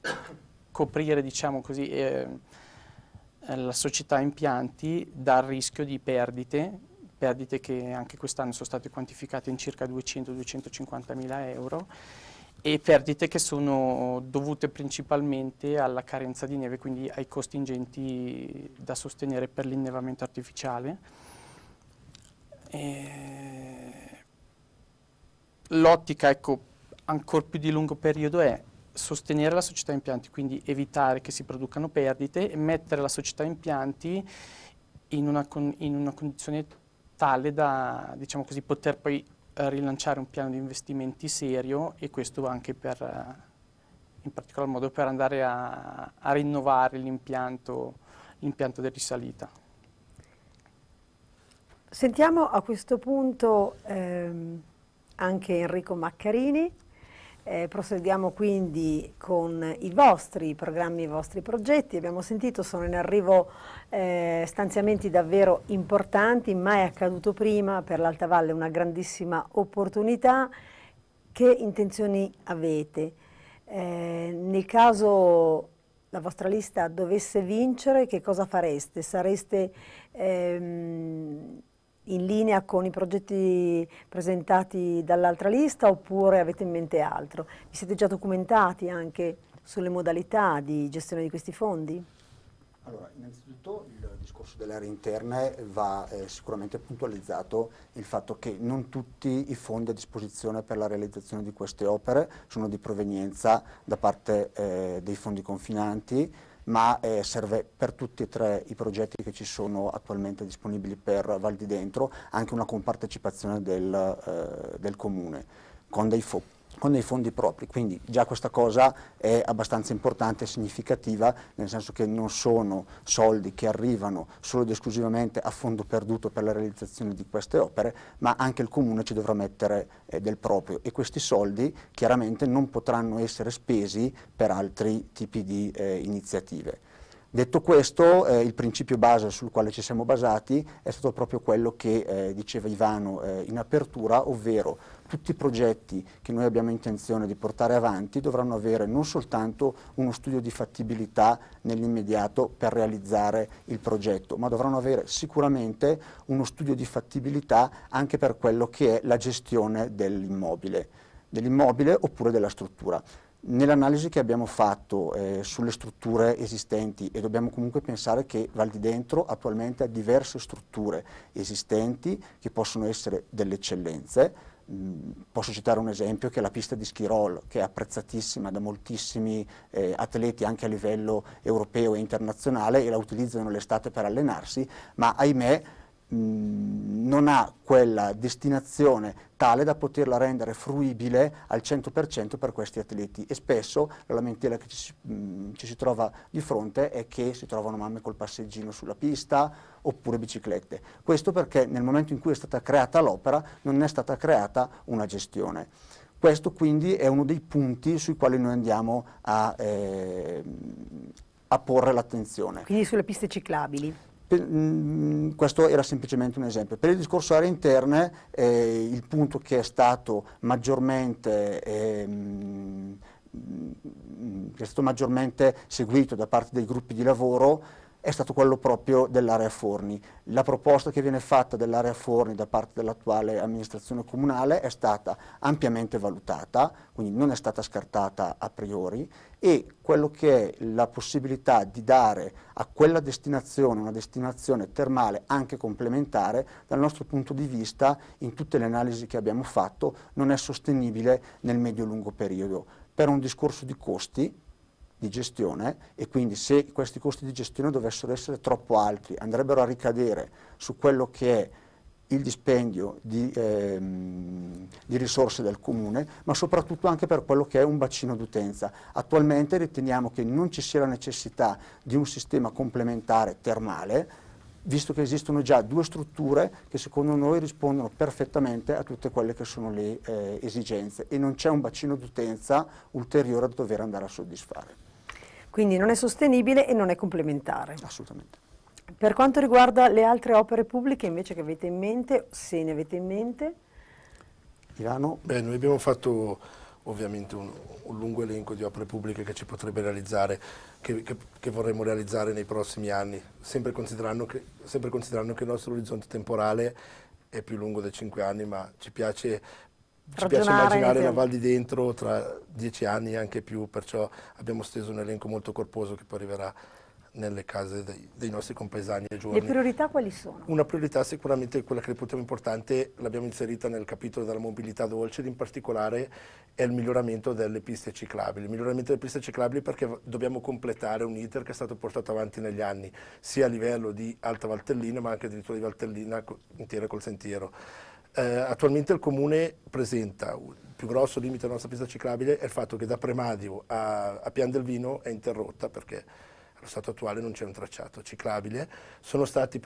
coprire diciamo così, eh, eh, la società impianti dal rischio di perdite, perdite che anche quest'anno sono state quantificate in circa 200-250 mila euro e perdite che sono dovute principalmente alla carenza di neve, quindi ai costi ingenti da sostenere per l'innevamento artificiale. L'ottica, ecco, ancora più di lungo periodo è sostenere la società impianti, quindi evitare che si producano perdite e mettere la società impianti in una, con, in una condizione tale da diciamo così, poter poi eh, rilanciare un piano di investimenti serio e questo anche per, eh, in particolar modo per andare a, a rinnovare l'impianto, del di risalita. Sentiamo a questo punto ehm, anche Enrico Maccarini, eh, proseguiamo quindi con i vostri programmi, i vostri progetti. Abbiamo sentito sono in arrivo eh, stanziamenti davvero importanti, mai accaduto prima per l'Alta Valle, una grandissima opportunità. Che intenzioni avete? Eh, nel caso la vostra lista dovesse vincere, che cosa fareste? Sareste... Ehm, in linea con i progetti presentati dall'altra lista oppure avete in mente altro? Vi siete già documentati anche sulle modalità di gestione di questi fondi? Allora, innanzitutto il discorso delle aree interne va eh, sicuramente puntualizzato il fatto che non tutti i fondi a disposizione per la realizzazione di queste opere sono di provenienza da parte eh, dei fondi confinanti, ma eh, serve per tutti e tre i progetti che ci sono attualmente disponibili per Val di Dentro anche una compartecipazione del, eh, del Comune con dei, FOP con dei fondi propri, quindi già questa cosa è abbastanza importante e significativa, nel senso che non sono soldi che arrivano solo ed esclusivamente a fondo perduto per la realizzazione di queste opere, ma anche il Comune ci dovrà mettere eh, del proprio e questi soldi chiaramente non potranno essere spesi per altri tipi di eh, iniziative. Detto questo, eh, il principio base sul quale ci siamo basati è stato proprio quello che eh, diceva Ivano eh, in apertura, ovvero tutti i progetti che noi abbiamo intenzione di portare avanti dovranno avere non soltanto uno studio di fattibilità nell'immediato per realizzare il progetto, ma dovranno avere sicuramente uno studio di fattibilità anche per quello che è la gestione dell'immobile, dell'immobile oppure della struttura. Nell'analisi che abbiamo fatto eh, sulle strutture esistenti e dobbiamo comunque pensare che Val di Dentro attualmente ha diverse strutture esistenti che possono essere delle eccellenze, posso citare un esempio che è la pista di Schirol, che è apprezzatissima da moltissimi eh, atleti anche a livello europeo e internazionale e la utilizzano l'estate per allenarsi, ma ahimè Mm, non ha quella destinazione tale da poterla rendere fruibile al 100% per questi atleti e spesso la lamentela che ci, mh, mm, ci, si trova di fronte è che si trovano mamme col passeggino sulla pista oppure biciclette. Questo perché nel momento in cui è stata creata l'opera non è stata creata una gestione. Questo quindi è uno dei punti sui quali noi andiamo a, eh, a porre l'attenzione. Quindi sulle piste ciclabili? Mm, questo era semplicemente un esempio. Per il discorso aree interne eh, il punto che è stato maggiormente... Eh, che è stato maggiormente seguito da parte dei gruppi di lavoro è stato quello proprio dell'area Forni. La proposta che viene fatta dell'area Forni da parte dell'attuale amministrazione comunale è stata ampiamente valutata, quindi non è stata scartata a priori e quello che è la possibilità di dare a quella destinazione una destinazione termale anche complementare, dal nostro punto di vista, in tutte le analisi che abbiamo fatto, non è sostenibile nel medio-lungo periodo per un discorso di costi di gestione e quindi se questi costi di gestione dovessero essere troppo alti andrebbero a ricadere su quello che è il dispendio di, ehm, di, risorse del comune, ma soprattutto anche per quello che è un bacino d'utenza. Attualmente riteniamo che non ci sia la necessità di un sistema complementare termale, visto che esistono già due strutture che secondo noi rispondono perfettamente a tutte quelle che sono le eh, esigenze e non c'è un bacino d'utenza ulteriore da dover andare a soddisfare. Quindi non è sostenibile e non è complementare. Assolutamente. Per quanto riguarda le altre opere pubbliche invece che avete in mente, se ne avete in mente? Milano? Beh, noi abbiamo fatto ovviamente un, un, lungo elenco di opere pubbliche che ci potrebbe realizzare, che, che, che vorremmo realizzare nei prossimi anni, sempre considerando, che, sempre considerando che il nostro orizzonte temporale è più lungo dei cinque anni, ma ci piace ci piace immaginare la Val di Dentro tra dieci anni e anche più, perciò abbiamo steso un elenco molto corposo che poi arriverà nelle case dei, dei nostri compaesani e giovani. Le priorità quali sono? Una priorità sicuramente quella che reputiamo importante, l'abbiamo inserita nel capitolo della mobilità dolce, ed in particolare è il miglioramento delle piste ciclabili. Il miglioramento delle piste ciclabili perché dobbiamo completare un iter che è stato portato avanti negli anni, sia a livello di Alta Valtellina ma anche addirittura di Valtellina intera col sentiero eh, attualmente il comune presenta il più grosso limite alla nostra pista ciclabile è il fatto che da Premadio a, a Pian del Vino è interrotta perché allo stato attuale non c'è un tracciato ciclabile. Sono stati,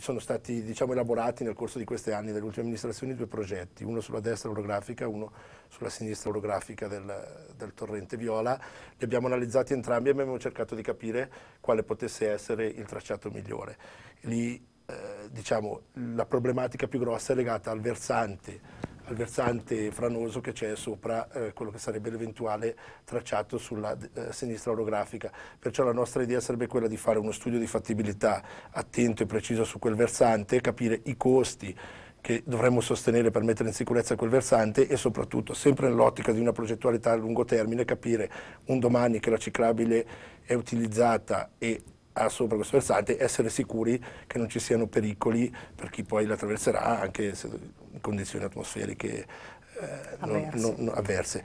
sono stati diciamo, elaborati nel corso di questi anni dalle ultime amministrazioni due progetti, uno sulla destra orografica, e uno sulla sinistra orografica del, del torrente Viola. Li abbiamo analizzati entrambi e abbiamo cercato di capire quale potesse essere il tracciato migliore. Lì eh, diciamo, la problematica più grossa è legata al versante, al versante franoso che c'è sopra eh, quello che sarebbe l'eventuale tracciato sulla eh, sinistra orografica. Perciò la nostra idea sarebbe quella di fare uno studio di fattibilità attento e preciso su quel versante, capire i costi che dovremmo sostenere per mettere in sicurezza quel versante e soprattutto, sempre nell'ottica di una progettualità a lungo termine, capire un domani che la ciclabile è utilizzata e sopra questo versante, essere sicuri che non ci siano pericoli per chi poi l'attraverserà attraverserà anche in condizioni atmosferiche eh, non, non, non avverse.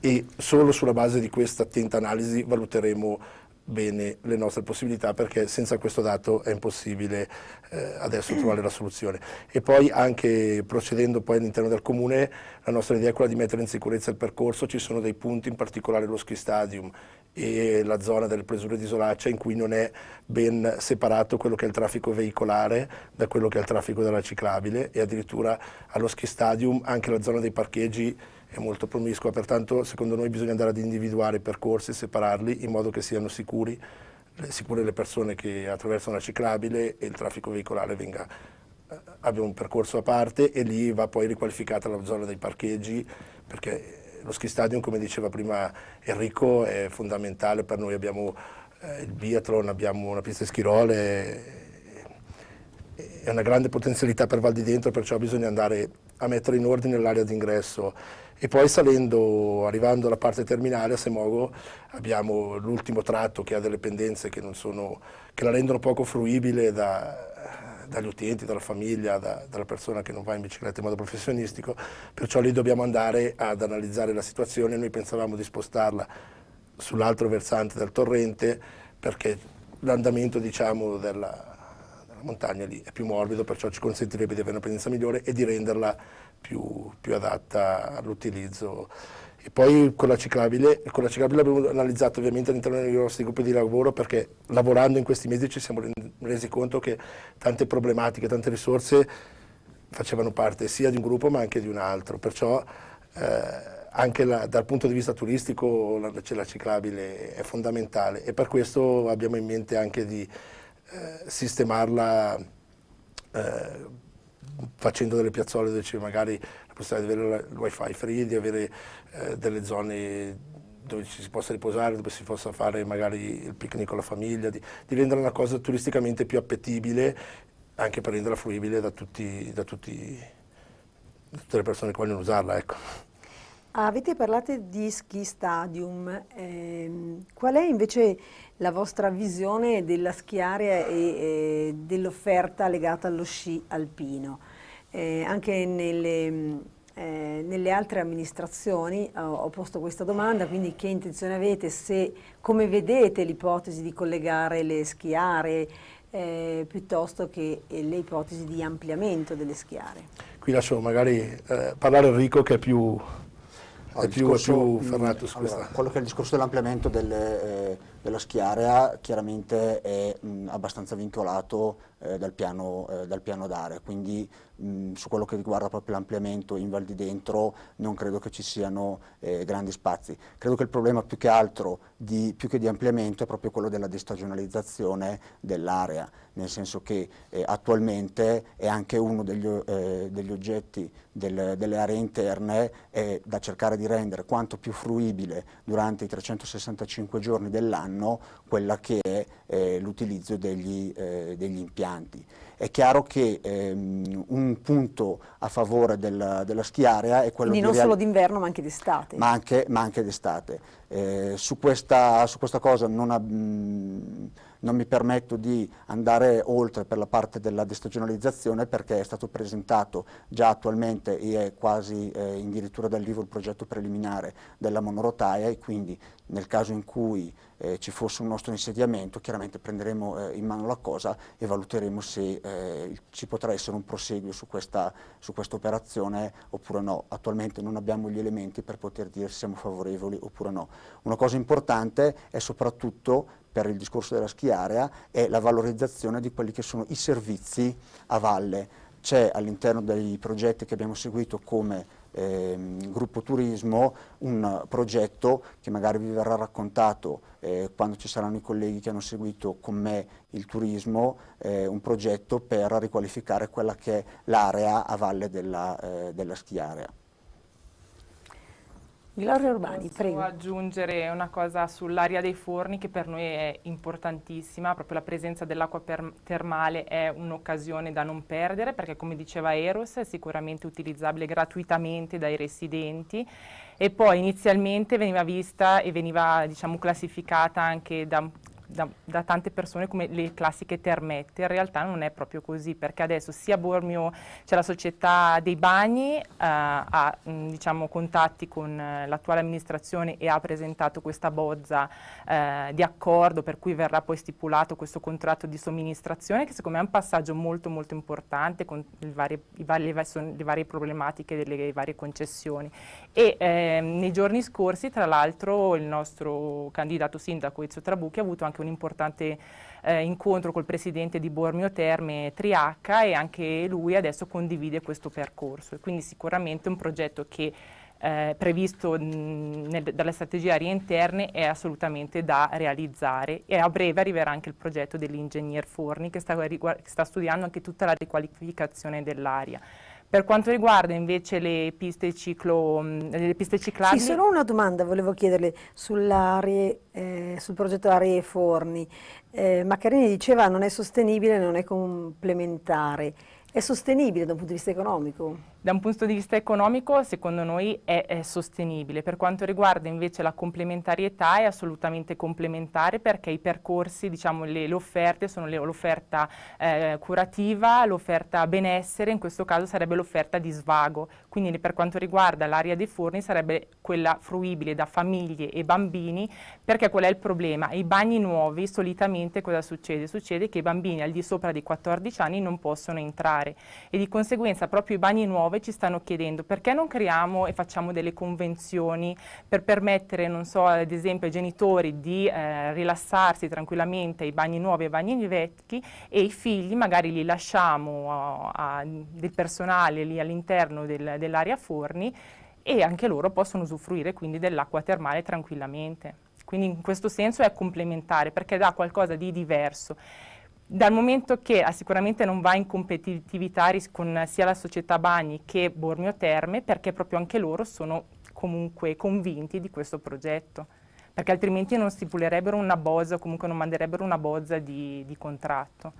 E solo sulla base di questa attenta analisi valuteremo bene le nostre possibilità perché senza questo dato è impossibile eh, adesso trovare la soluzione. E poi anche procedendo poi all'interno del comune la nostra idea è quella di mettere in sicurezza il percorso, ci sono dei punti, in particolare lo ski stadium e la zona delle presure di Solaccia in cui non è ben separato quello che è il traffico veicolare da quello che è il traffico della ciclabile e addirittura allo ski stadium anche la zona dei parcheggi è molto promiscua, pertanto secondo noi bisogna andare ad individuare i percorsi, separarli in modo che siano sicuri, sicure le persone che attraversano la ciclabile e il traffico veicolare venga, eh, abbia un percorso a parte e lì va poi riqualificata la zona dei parcheggi perché lo ski stadium, come diceva prima Enrico, è fondamentale per noi. Abbiamo eh, il biathlon, abbiamo una pista di schirole, eh, è una grande potenzialità per Val di Dentro, perciò bisogna andare a mettere in ordine l'area d'ingresso. E poi salendo, arrivando alla parte terminale a Semogo, abbiamo l'ultimo tratto che ha delle pendenze che, sono, che la rendono poco fruibile da, dagli utenti, dalla famiglia, da, dalla persona che non va in bicicletta in modo professionistico, perciò lì dobbiamo andare ad analizzare la situazione, noi pensavamo di spostarla sull'altro versante del torrente perché l'andamento diciamo, della, della, montagna lì è più morbido, perciò ci consentirebbe di avere una presenza migliore e di renderla più, più adatta all'utilizzo e poi con la ciclabile, con la ciclabile l'abbiamo analizzato ovviamente all'interno dei nostri gruppi di lavoro perché lavorando in questi mesi ci siamo resi conto che tante problematiche, tante risorse facevano parte sia di un gruppo ma anche di un altro, perciò eh, anche la, dal punto di vista turistico la, cioè la ciclabile è fondamentale e per questo abbiamo in mente anche di eh, sistemarla eh, facendo delle piazzole dove magari possibilità di avere il wifi free, di avere eh, delle zone dove ci si possa riposare, dove si possa fare magari il picnic con la famiglia, di, di rendere una cosa turisticamente più appetibile anche per renderla fruibile da, tutti, da, tutti, da tutte le persone che vogliono usarla. Ecco. Avete parlato di Ski Stadium, eh, qual è invece la vostra visione della schiaria e, e dell'offerta legata allo sci alpino? eh, anche nelle, mm, eh, nelle, altre amministrazioni ho, eh, ho, posto questa domanda, quindi che intenzione avete, se, come vedete l'ipotesi di collegare le schiare eh, piuttosto che eh, le ipotesi di ampliamento delle schiare? Qui lascio magari eh, parlare Enrico che è più, è più, è più mm, ferrato su allora, Quello che è il discorso dell'ampliamento delle della Schiarea chiaramente è mh, abbastanza vincolato eh, dal, piano, eh, dal, piano, d'area, quindi mh, su quello che riguarda proprio l'ampliamento in Val di Dentro non credo che ci siano eh, grandi spazi. Credo che il problema più che altro, di, più che di ampliamento, è proprio quello della destagionalizzazione dell'area, nel senso che eh, attualmente è anche uno degli, eh, degli oggetti del, delle aree interne da cercare di rendere quanto più fruibile durante i 365 giorni dell'anno hanno quella che è eh, l'utilizzo degli, eh, degli, impianti. È chiaro che ehm, un punto a favore della, della schiarea è quello Quindi di... Quindi non solo d'inverno ma anche d'estate. Ma anche, anche d'estate. Eh, su, su, questa, cosa non... abbiamo... Non mi permetto di andare oltre per la parte della destagionalizzazione perché è stato presentato già attualmente e è quasi eh, addirittura dal vivo il progetto preliminare della monorotaia e quindi nel caso in cui eh, ci fosse un nostro insediamento chiaramente prenderemo eh, in mano la cosa e valuteremo se eh, ci potrà essere un proseguio su questa, su questa operazione oppure no. Attualmente non abbiamo gli elementi per poter dire se siamo favorevoli oppure no. Una cosa importante è soprattutto per il discorso della schiarea è la valorizzazione di quelli che sono i servizi a valle. C'è all'interno dei progetti che abbiamo seguito come Ehm, gruppo turismo un progetto che magari vi verrà raccontato eh, quando ci saranno i colleghi che hanno seguito con me il turismo, eh, un progetto per riqualificare quella che è l'area a valle della, eh, della schiarea. Gloria Urbani, Posso prego. aggiungere una cosa sull'area dei forni che per noi è importantissima, proprio la presenza dell'acqua termale è un'occasione da non perdere perché come diceva Eros è sicuramente utilizzabile gratuitamente dai residenti e poi inizialmente veniva vista e veniva diciamo, classificata anche da da, da, tante persone come le classiche termette, in realtà non è proprio così, perché adesso sia a Bormio c'è la società dei bagni, eh, ha mh, mm, diciamo, contatti con eh, l'attuale amministrazione e ha presentato questa bozza eh, di accordo per cui verrà poi stipulato questo contratto di somministrazione, che secondo me è un passaggio molto molto importante con varie, varie, le, varie problematiche delle le varie concessioni. E eh, nei giorni scorsi, tra l'altro, il nostro candidato sindaco Ezio Trabucchi ha avuto anche anche un importante eh, incontro col presidente di Bormio Terme Triacca e anche lui adesso condivide questo percorso e quindi sicuramente un progetto che eh, previsto nel, dalle strategie aree interne è assolutamente da realizzare e a breve arriverà anche il progetto dell'ingegner Forni che sta, che sta studiando anche tutta la riqualificazione dell'area. Per quanto riguarda invece le piste, ciclo, mm, le piste ciclabili... Sì, solo una domanda volevo chiederle eh, sul progetto Aree Forni. Eh, Maccarini diceva non è sostenibile, non è complementare. È sostenibile da un punto di vista economico? Da un punto di vista economico, secondo noi, è, è sostenibile. Per quanto riguarda invece la complementarietà, è assolutamente complementare perché i percorsi, diciamo, le, le offerte sono l'offerta eh, curativa, l'offerta benessere, in questo caso sarebbe l'offerta di svago. Quindi per quanto riguarda l'area dei forni sarebbe quella fruibile da famiglie e bambini, perché qual è il problema? I bagni nuovi solitamente cosa succede? Succede che i bambini al di sopra dei 14 anni non possono entrare e di conseguenza proprio i bagni nuovi nuove ci stanno chiedendo perché non creiamo e facciamo delle convenzioni per permettere, non so, ad esempio ai genitori di eh, rilassarsi tranquillamente ai bagni nuovi e ai bagni vecchi e i figli magari li lasciamo a, a del personale lì all'interno del, dell'area forni e anche loro possono usufruire quindi dell'acqua termale tranquillamente. Quindi in questo senso è complementare perché dà qualcosa di diverso dal momento che ah, sicuramente non va in competitività con sia la società Bagni che Bormio Terme, perché proprio anche loro sono comunque convinti di questo progetto, perché altrimenti non stipulerebbero una bozza o comunque non manderebbero una bozza di, di contratto.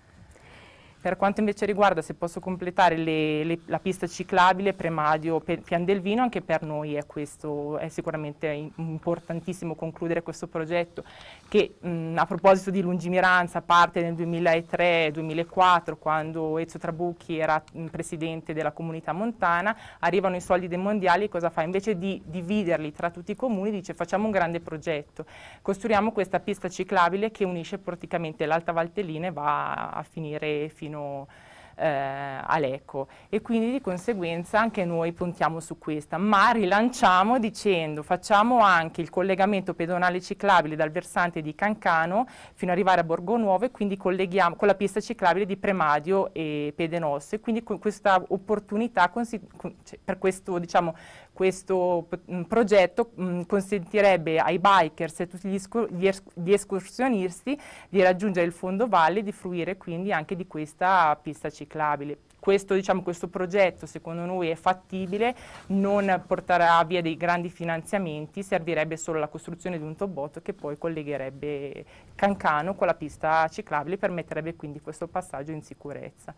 Per quanto invece riguarda se posso completare le, le, la pista ciclabile Premadio Pian del Vino, anche per noi è, questo, è sicuramente importantissimo concludere questo progetto che mh, a proposito di lungimiranza parte nel 2003-2004 quando Ezio Trabucchi era mh, presidente della comunità montana, arrivano i soldi dei mondiali e cosa fa? Invece di dividerli tra tutti i comuni dice facciamo un grande progetto, costruiamo questa pista ciclabile che unisce praticamente l'Alta Valtellina e va a finire fino a eh, all'eco e quindi di conseguenza anche noi puntiamo su questa, ma rilanciamo dicendo facciamo anche il collegamento pedonale ciclabile dal versante di Cancano fino ad arrivare a Borgo Nuovo e quindi colleghiamo con la pista ciclabile di Premadio e Pedenosse quindi con questa opportunità cioè, per questo diciamo questo mm, progetto mh, mm, consentirebbe ai bikers e tutti gli, gli, gli, escursionisti di raggiungere il fondo valle e di fruire quindi anche di questa pista ciclabile. Questo, diciamo, questo progetto secondo noi è fattibile, non porterà via dei grandi finanziamenti, servirebbe solo la costruzione di un tobbotto che poi collegherebbe Cancano con la pista ciclabile e permetterebbe quindi questo passaggio in sicurezza.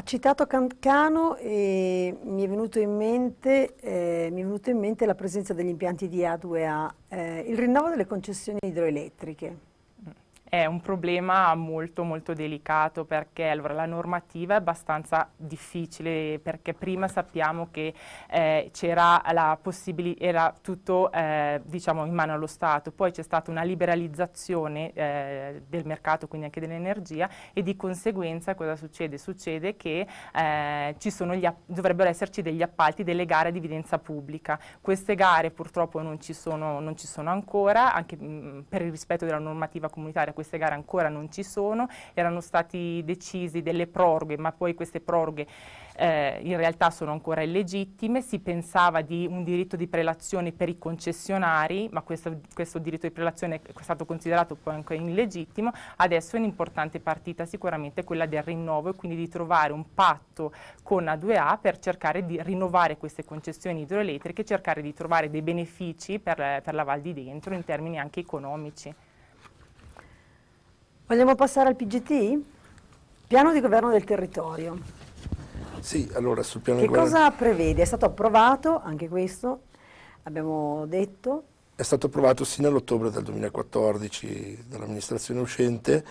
Ha citato Cancano e mi è, mente, eh, mi è venuto in mente, la presenza degli impianti di A2A, eh, il rinnovo delle concessioni idroelettriche è un problema molto molto delicato perché allora, la normativa è abbastanza difficile perché prima sappiamo che eh, c'era la possibilità, era tutto eh, diciamo in mano allo Stato, poi c'è stata una liberalizzazione eh, del mercato quindi anche dell'energia e di conseguenza cosa succede? Succede che eh, dovrebbero esserci degli appalti, delle gare di evidenza pubblica, queste gare purtroppo non ci sono, non ci sono ancora anche mh, mm, per il rispetto della normativa comunitaria queste gare ancora non ci sono, erano stati decisi delle proroghe, ma poi queste proroghe eh, in realtà sono ancora illegittime, si pensava di un diritto di prelazione per i concessionari, ma questo, questo diritto di prelazione è stato considerato poi anche illegittimo, adesso è un'importante partita sicuramente quella del rinnovo e quindi di trovare un patto con A2A per cercare di rinnovare queste concessioni idroelettriche, cercare di trovare dei benefici per, per la Val di Dentro in termini anche economici. Vogliamo passare al PGT? Piano di governo del territorio. Sì, allora sul piano che di governo... Che cosa prevede? È stato approvato, anche questo abbiamo detto. È stato approvato sino all'ottobre del 2014 dall'amministrazione uscente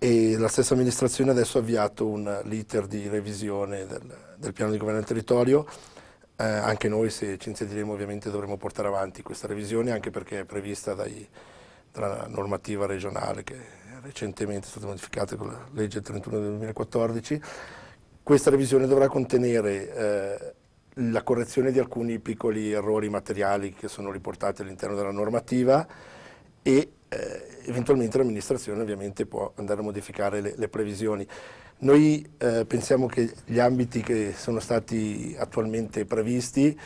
e la stessa amministrazione adesso ha avviato un l'iter di revisione del, del, piano di governo del territorio. Eh, anche noi, se ci inseriremo, ovviamente dovremo portare avanti questa revisione, anche perché è prevista dai, dalla normativa regionale che recentemente è stata modificata con la legge 31 del 2014. Questa revisione dovrà contenere eh, la correzione di alcuni piccoli errori materiali che sono riportati all'interno della normativa e eh, eventualmente l'amministrazione ovviamente può andare a modificare le, le previsioni. Noi eh, pensiamo che gli ambiti che sono stati attualmente previsti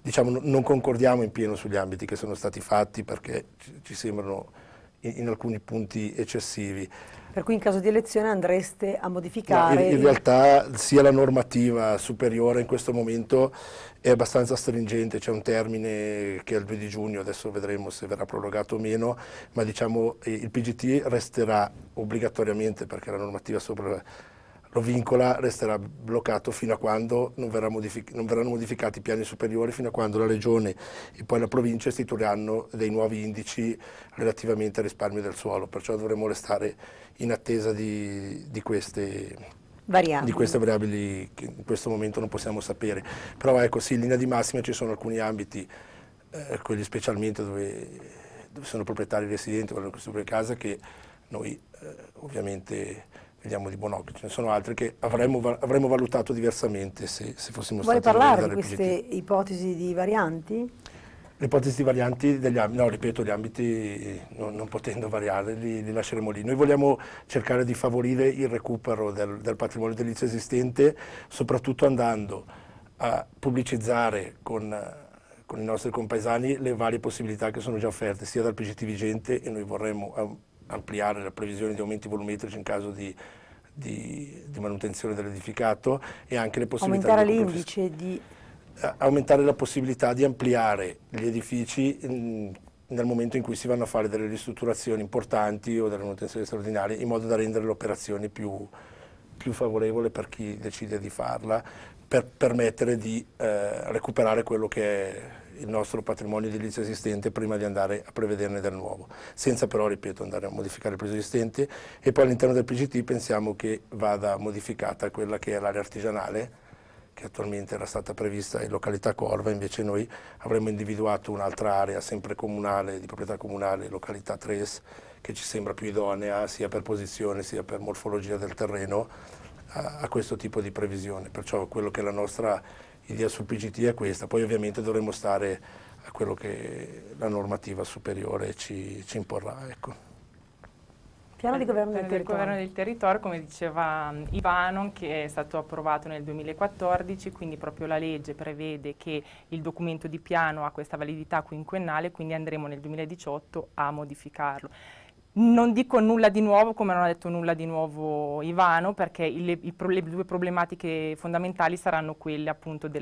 diciamo, non concordiamo in pieno sugli ambiti che sono stati fatti perché ci, ci sembrano in alcuni punti eccessivi. Per cui in caso di elezione andreste a modificare... No, in, in, realtà sia la normativa superiore in questo momento è abbastanza stringente, c'è un termine che è il 2 di giugno, adesso vedremo se verrà prorogato o meno, ma diciamo eh, il PGT resterà obbligatoriamente perché la normativa sopra Rovincola resterà bloccato fino a quando non, modific non verranno modificati i piani superiori, fino a quando la Regione e poi la provincia istituiranno dei nuovi indici relativamente al risparmio del suolo, perciò dovremo restare in attesa di, di queste Variabili. di queste variabili che in questo momento non possiamo sapere. Però ecco sì, in linea di massima ci sono alcuni ambiti, eh, quelli specialmente dove, dove sono proprietari residenti, quello in queste case, che noi eh, ovviamente vediamo di buon occhio, ce ne sono altri che avremmo, avremmo valutato diversamente se, se fossimo Vuole stati... Vuoi parlare di queste positivi. ipotesi di varianti? Le ipotesi di varianti, degli ambiti, no ripeto, gli ambiti eh, non, non potendo variare li, li, lasceremo lì. Noi vogliamo cercare di favorire il recupero del, del patrimonio edilizio esistente, soprattutto andando a pubblicizzare con, con, i nostri compaesani le varie possibilità che sono già offerte sia dal PGT vigente e noi vorremmo eh, ampliare la previsione di aumenti volumetrici in caso di, di, di manutenzione dell'edificato e anche le possibilità aumentare di... l'indice di... Eh, aumentare la possibilità di ampliare gli edifici mm, nel momento in cui si vanno a fare delle ristrutturazioni importanti o delle manutenzioni straordinarie in modo da rendere l'operazione più, più favorevole per chi decide di farla per permettere di eh, recuperare quello che è il nostro patrimonio edilizio esistente prima di andare a prevederne del nuovo, senza però, ripeto, andare a modificare il prezzo esistente e poi all'interno del PGT pensiamo che vada modificata quella che è l'area artigianale, che attualmente era stata prevista in località Corva, invece noi avremmo individuato un'altra area sempre comunale, di proprietà comunale, località Tres, che ci sembra più idonea sia per posizione sia per morfologia del terreno a, a questo tipo di previsione. Perciò quello che è la nostra idea sul PGT è questa, poi ovviamente dovremo stare a quello che la normativa superiore ci, ci imporrà. Ecco. Piano di governo del, del territorio. governo del territorio, come diceva mm, Ivano, che è stato approvato nel 2014, quindi proprio la legge prevede che il documento di piano ha questa validità quinquennale, quindi andremo nel 2018 a modificarlo. Non dico nulla di nuovo, come non ha detto nulla di nuovo Ivano, perché le, pro, le, due problematiche fondamentali saranno quelle appunto di,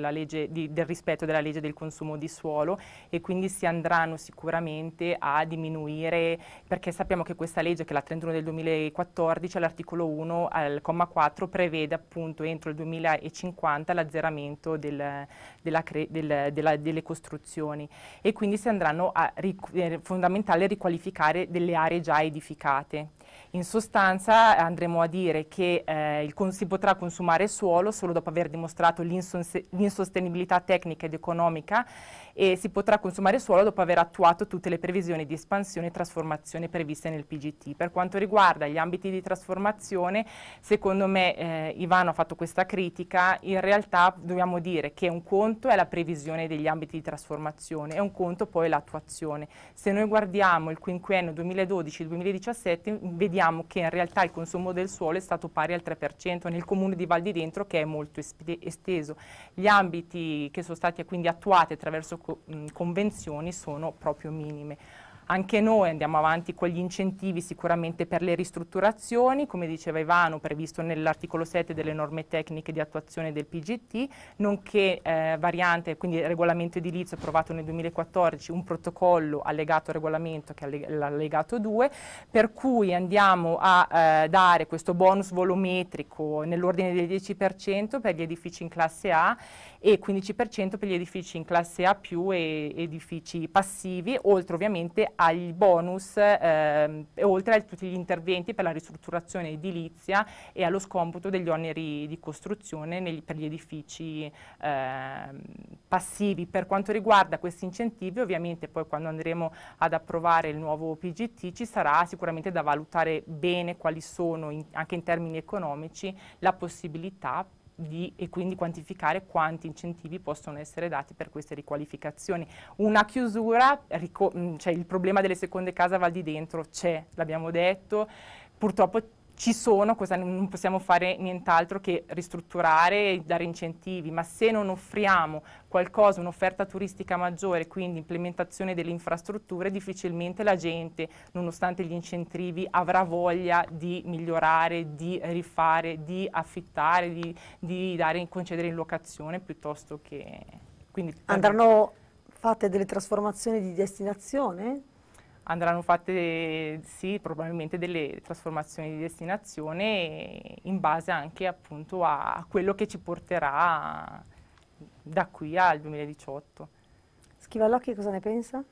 del rispetto della legge del consumo di suolo e quindi si andranno sicuramente a diminuire, perché sappiamo che questa legge, che è la 31 del 2014, all'articolo 1, al comma 4, prevede appunto entro il 2050 l'azzeramento del, del, delle costruzioni e quindi si andranno a, ric eh, fondamentale riqualificare delle aree già edificate. In sostanza andremo a dire che eh, il, si potrà consumare suolo solo dopo aver dimostrato l'insostenibilità tecnica ed economica e si potrà consumare suolo dopo aver attuato tutte le previsioni di espansione e trasformazione previste nel PGT. Per quanto riguarda gli ambiti di trasformazione, secondo me eh, Ivano ha fatto questa critica, in realtà dobbiamo dire che un conto è la previsione degli ambiti di trasformazione e un conto poi è l'attuazione. Se noi guardiamo il quinquennio 2012-2017 vediamo che in realtà il consumo del suolo è stato pari al 3% nel comune di Val di Dentro che è molto esteso. Gli ambiti che sono stati quindi attuati attraverso convenzioni sono proprio minime. Anche noi andiamo avanti con gli incentivi sicuramente per le ristrutturazioni, come diceva Ivano, previsto nell'articolo 7 delle norme tecniche di attuazione del PGT, nonché eh, variante, quindi regolamento edilizio approvato nel 2014, un protocollo allegato al regolamento che è l'allegato 2, per cui andiamo a eh, dare questo bonus volumetrico nell'ordine del 10% per gli edifici in classe A e 15% per gli edifici in classe A e edifici passivi, oltre ovviamente ai bonus, ehm, oltre a tutti gli interventi per la ristrutturazione edilizia e allo scomputo degli oneri di costruzione negli, per gli edifici ehm, passivi. Per quanto riguarda questi incentivi, ovviamente poi quando andremo ad approvare il nuovo PGT ci sarà sicuramente da valutare bene quali sono, in, anche in termini economici, la possibilità di, e quindi quantificare quanti incentivi possono essere dati per queste riqualificazioni. Una chiusura, mm, cioè il problema delle seconde case a Val di Dentro c'è, l'abbiamo detto, purtroppo ci sono, non possiamo fare nient'altro che ristrutturare e dare incentivi, ma se non offriamo qualcosa, un'offerta turistica maggiore, quindi implementazione delle infrastrutture, difficilmente la gente, nonostante gli incentivi, avrà voglia di migliorare, di rifare, di affittare, di, di dare, concedere in locazione piuttosto che... Quindi, Andranno fatte delle trasformazioni di destinazione? andranno fatte sì, probabilmente delle trasformazioni di destinazione in base anche appunto a quello che ci porterà da qui al 2018. Schivalocchi cosa ne pensa?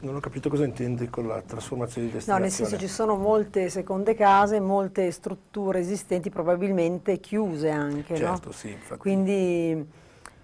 Non ho capito cosa intendi con la trasformazione di destinazione. No, nel senso ci sono molte seconde case, molte strutture esistenti probabilmente chiuse anche, certo, no? sì, infatti. Quindi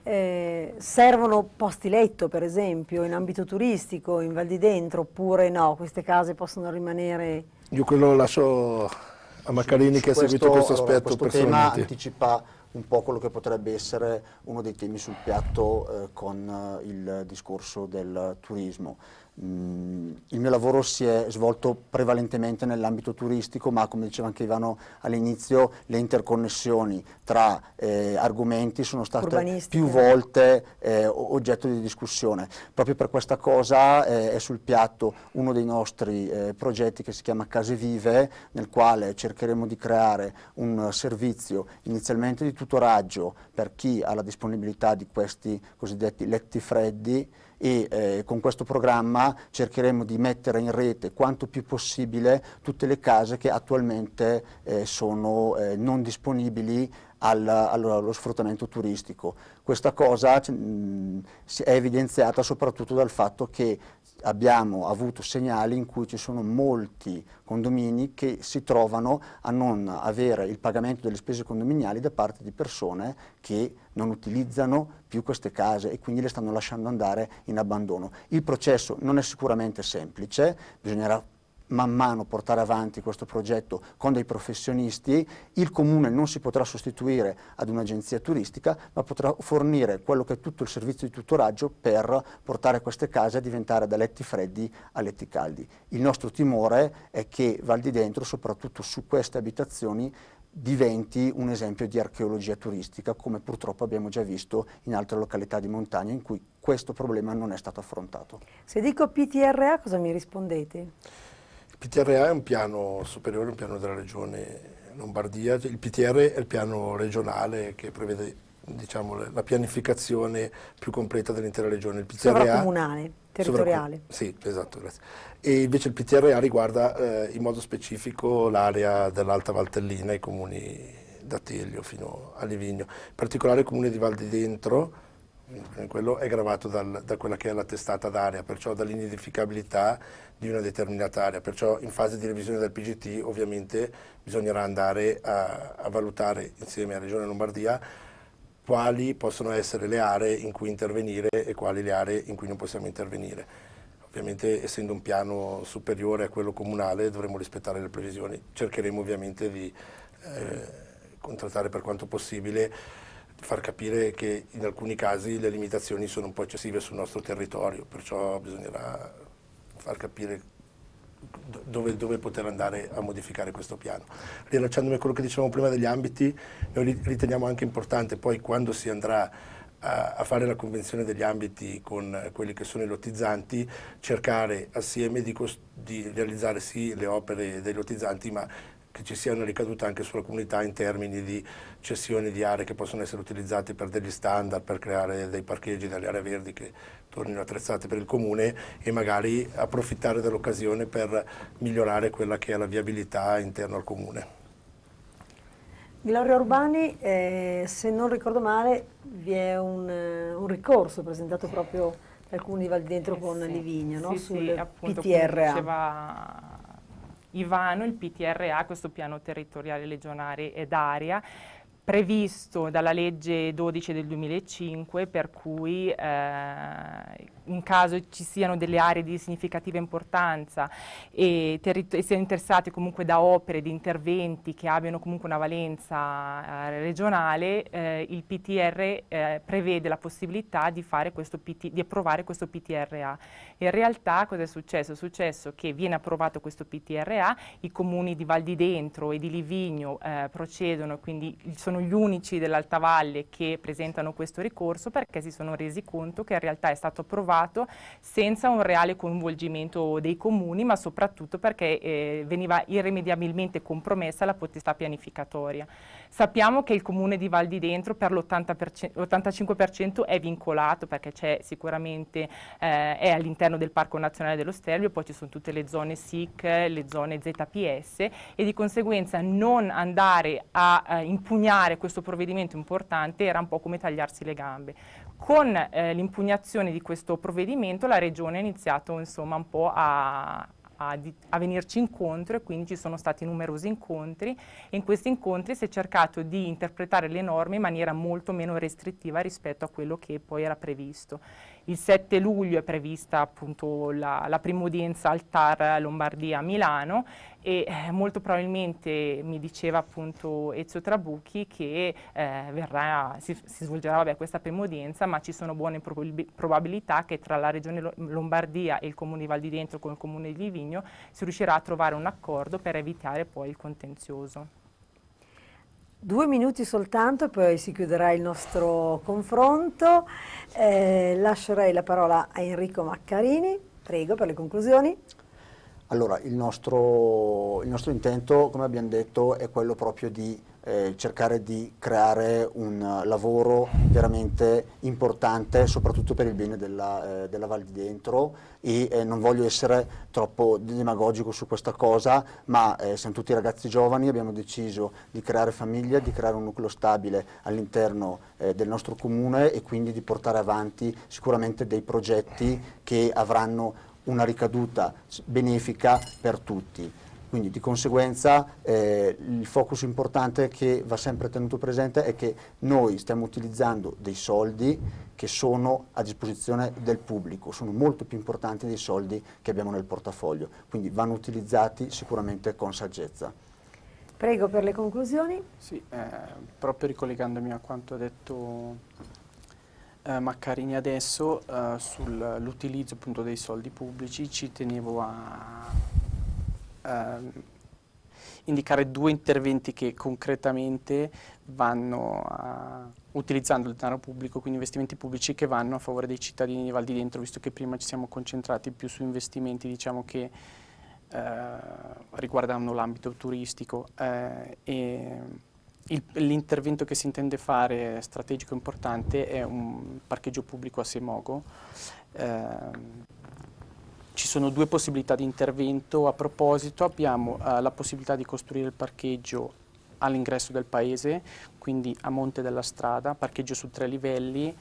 eh, servono posti letto per esempio in ambito turistico, in Val di Dentro, oppure no, queste case possono rimanere... Io quello lascio a Maccarini che ha seguito questo aspetto allora, questo personalmente. Tema anticipa un po' quello che potrebbe essere uno dei temi sul piatto eh, con eh, il discorso del turismo. Mm, il mio lavoro si è svolto prevalentemente nell'ambito turistico, ma come diceva anche Ivano all'inizio, le interconnessioni tra eh, argomenti sono state più volte eh, oggetto di discussione. Proprio per questa cosa eh, è sul piatto uno dei nostri eh, progetti che si chiama Case Vive, nel quale cercheremo di creare un servizio inizialmente di tutoraggio per chi ha la disponibilità di questi cosiddetti letti freddi, e eh, con questo programma cercheremo di mettere in rete quanto più possibile tutte le case che attualmente eh, sono eh, non disponibili al, allo, allo, sfruttamento turistico. Questa cosa mh, è evidenziata soprattutto dal fatto che abbiamo avuto segnali in cui ci sono molti condomini che si trovano a non avere il pagamento delle spese condominiali da parte di persone che non utilizzano più queste case e quindi le stanno lasciando andare in abbandono. Il processo non è sicuramente semplice, bisognerà man mano portare avanti questo progetto con dei professionisti, il comune non si potrà sostituire ad un'agenzia turistica, ma potrà fornire quello che è tutto il servizio di tutoraggio per portare queste case a diventare da letti freddi a letti caldi. Il nostro timore è che Val di Dentro, soprattutto su queste abitazioni, diventi un esempio di archeologia turistica, come purtroppo abbiamo già visto in altre località di montagna in cui questo problema non è stato affrontato. Se dico PTRA cosa mi rispondete? PTRA è un piano superiore, un piano della regione Lombardia, il PTR è il piano regionale che prevede diciamo, la pianificazione più completa dell'intera regione. Il PTRA, comunale, territoriale. sì, esatto, grazie. E invece il PTRA riguarda eh, in modo specifico l'area dell'Alta Valtellina, i comuni da Teglio fino a Livigno, in particolare il comune di Val di Dentro, eh, quello è gravato dal, da quella che è la testata d'aria, perciò dall'inidentificabilità di una determinata area, perciò in fase di revisione del PGT ovviamente bisognerà andare a, a valutare insieme alla Regione Lombardia quali possono essere le aree in cui intervenire e quali le aree in cui non possiamo intervenire. Ovviamente essendo un piano superiore a quello comunale dovremo rispettare le previsioni, cercheremo ovviamente di eh, contrattare per quanto possibile far capire che in alcuni casi le limitazioni sono un po' eccessive sul nostro territorio, perciò bisognerà far capire dove, dove, poter andare a modificare questo piano. Rilacciandomi a quello che dicevamo prima degli ambiti, noi riteniamo anche importante poi quando si andrà a, a fare la convenzione degli ambiti con quelli che sono i lottizzanti, cercare assieme di, di realizzare sì le opere dei lottizzanti, ma che ci sia una ricaduta anche sulla comunità in termini di cessioni di aree che possono essere utilizzate per degli standard, per creare dei parcheggi, delle aree verdi che tornino attrezzate per il comune e magari approfittare dell'occasione per migliorare quella che è la viabilità interna al comune. Gloria Urbani, eh, se non ricordo male, vi è un, eh, un ricorso presentato proprio da alcuni di dentro eh con sì, Livigno no? sì, sul appunto, PTRA. Ivano, il PTRA, questo piano territoriale legionare ed area, previsto dalla legge 12 del 2005 per cui eh, in caso ci siano delle aree di significativa importanza e, e siano interessate comunque da opere, di interventi che abbiano comunque una valenza eh, regionale, eh, il PTR eh, prevede la possibilità di, di, approvare questo PTRA. In realtà cosa è successo? È successo che viene approvato questo PTRA, i comuni di Val di Dentro e di Livigno eh, procedono, quindi sono sono gli unici dell'Alta Valle che presentano questo ricorso perché si sono resi conto che in realtà è stato approvato senza un reale coinvolgimento dei comuni, ma soprattutto perché eh, veniva irrimediabilmente compromessa la potestà pianificatoria. Sappiamo che il comune di Val di Dentro per l'85% è vincolato perché c'è sicuramente, eh, è all'interno del Parco Nazionale dello Stelvio, poi ci sono tutte le zone SIC, le zone ZPS e di conseguenza non andare a eh, impugnare questo provvedimento importante era un po' come tagliarsi le gambe. Con eh, l'impugnazione di questo provvedimento la Regione ha iniziato insomma un po' a, a, a, venirci incontro e quindi ci sono stati numerosi incontri e in questi incontri si è cercato di interpretare le norme in maniera molto meno restrittiva rispetto a quello che poi era previsto. Il 7 luglio è prevista appunto la, la prima udienza al TAR Lombardia-Milano e eh, molto probabilmente mi diceva appunto Ezio Trabucchi che eh, verrà, si, si, svolgerà vabbè, questa prima udienza ma ci sono buone prob probabilità che tra la regione Lombardia e il comune di Val di Dentro con il comune di Livigno si riuscirà a trovare un accordo per evitare poi il contenzioso. Due minuti soltanto, poi si chiuderà il nostro confronto. Eh, lascerei la parola a Enrico Maccarini, prego per le conclusioni. Allora, il nostro, il nostro intento, come abbiamo detto, è quello proprio di eh, cercare di creare un lavoro veramente importante soprattutto per il bene della, eh, della Val di Dentro e eh, non voglio essere troppo demagogico su questa cosa ma eh, siamo tutti ragazzi giovani, abbiamo deciso di creare famiglia, di creare un nucleo stabile all'interno eh, del nostro comune e quindi di portare avanti sicuramente dei progetti che avranno una ricaduta benefica per tutti. Quindi di conseguenza eh, il focus importante che va sempre tenuto presente è che noi stiamo utilizzando dei soldi che sono a disposizione del pubblico, sono molto più importanti dei soldi che abbiamo nel portafoglio, quindi vanno utilizzati sicuramente con saggezza. Prego per le conclusioni. Sì, eh, proprio ricollegandomi a quanto ha detto eh, Maccarini adesso eh, sull'utilizzo dei soldi pubblici, ci tenevo a ehm, indicare due interventi che concretamente vanno a, utilizzando il denaro pubblico, quindi investimenti pubblici che vanno a favore dei cittadini di Val di Dentro, visto che prima ci siamo concentrati più su investimenti diciamo, che eh, riguardano l'ambito turistico eh, e l'intervento che si intende fare strategico importante è un parcheggio pubblico a Semogo. Eh, ci sono due possibilità di intervento a proposito, abbiamo eh, la possibilità di costruire il parcheggio all'ingresso del paese, quindi a monte della strada, parcheggio su tre livelli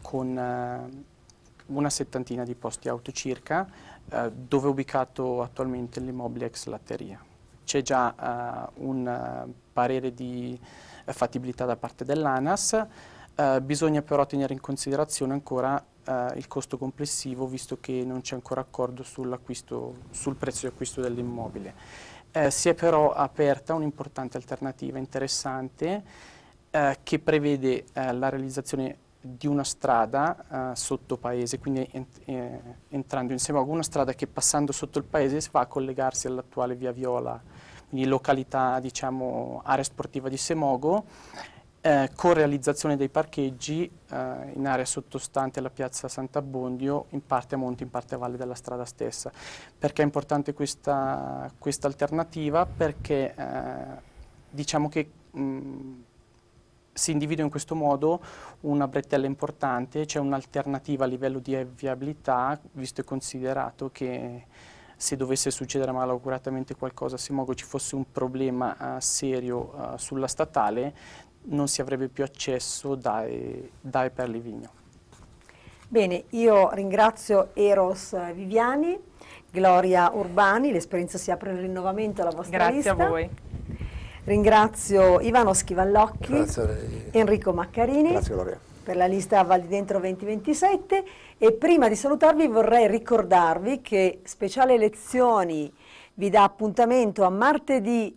con eh, una settantina di posti auto circa, eh, dove è ubicato attualmente l'immobile ex latteria. C'è già eh, un eh, parere di eh, fattibilità da parte dell'ANAS, bisogna però tenere in considerazione ancora eh, il costo complessivo visto che non c'è ancora accordo sul prezzo di acquisto dell'immobile. Eh, si è però aperta un'importante alternativa interessante eh, che prevede eh, la realizzazione di una strada eh, sotto paese, quindi ent eh, entrando in Semago, una strada che passando sotto il paese va a collegarsi all'attuale via Viola, quindi località, diciamo, area sportiva di Semogo eh, correalizzazione dei parcheggi eh, in area sottostante alla piazza Sant'Abbondio, in parte a monte, in parte a valle della strada stessa. Perché è importante questa, questa alternativa? Perché eh, diciamo che mh, si individua in questo modo una bretella importante, c'è cioè un'alternativa a livello di viabilità, visto e considerato che se dovesse succedere malauguratamente qualcosa, se ci fosse un problema uh, serio uh, sulla statale, non si avrebbe più accesso dai, dai Perli Vigno. Bene, io ringrazio Eros Viviani, Gloria Urbani, l'esperienza si apre nel rinnovamento alla vostra Grazie lista. Grazie a voi. Ringrazio Ivano Schivallocchi, Enrico Maccarini. Grazie per la lista Valli Dentro 2027 e prima di salutarvi vorrei ricordarvi che Speciale Lezioni vi dà appuntamento a martedì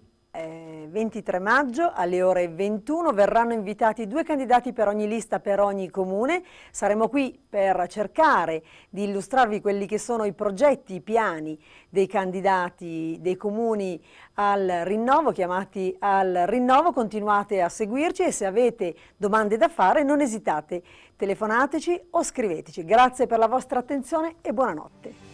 23 eh, maggio alle ore 21 verranno invitati due candidati per ogni lista per ogni comune. Saremo qui per cercare di illustrarvi quelli che sono i progetti, i piani dei candidati dei comuni al rinnovo, chiamati al rinnovo. Continuate a seguirci e se avete domande da fare non esitate, telefonateci o scriveteci. Grazie per la vostra attenzione e buonanotte.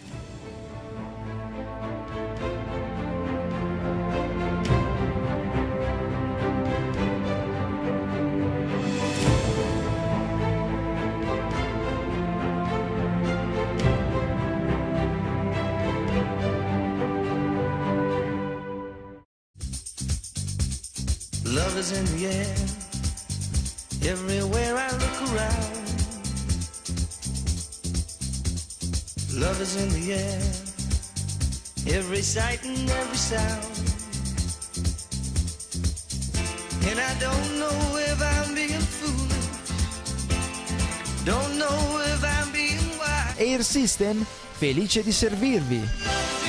love is in the air. Everywhere I look around, love is in the air. Every sight and every sound. And I don't know if I'm being foolish. Don't know if I'm being wise. Air System, felice di servirvi.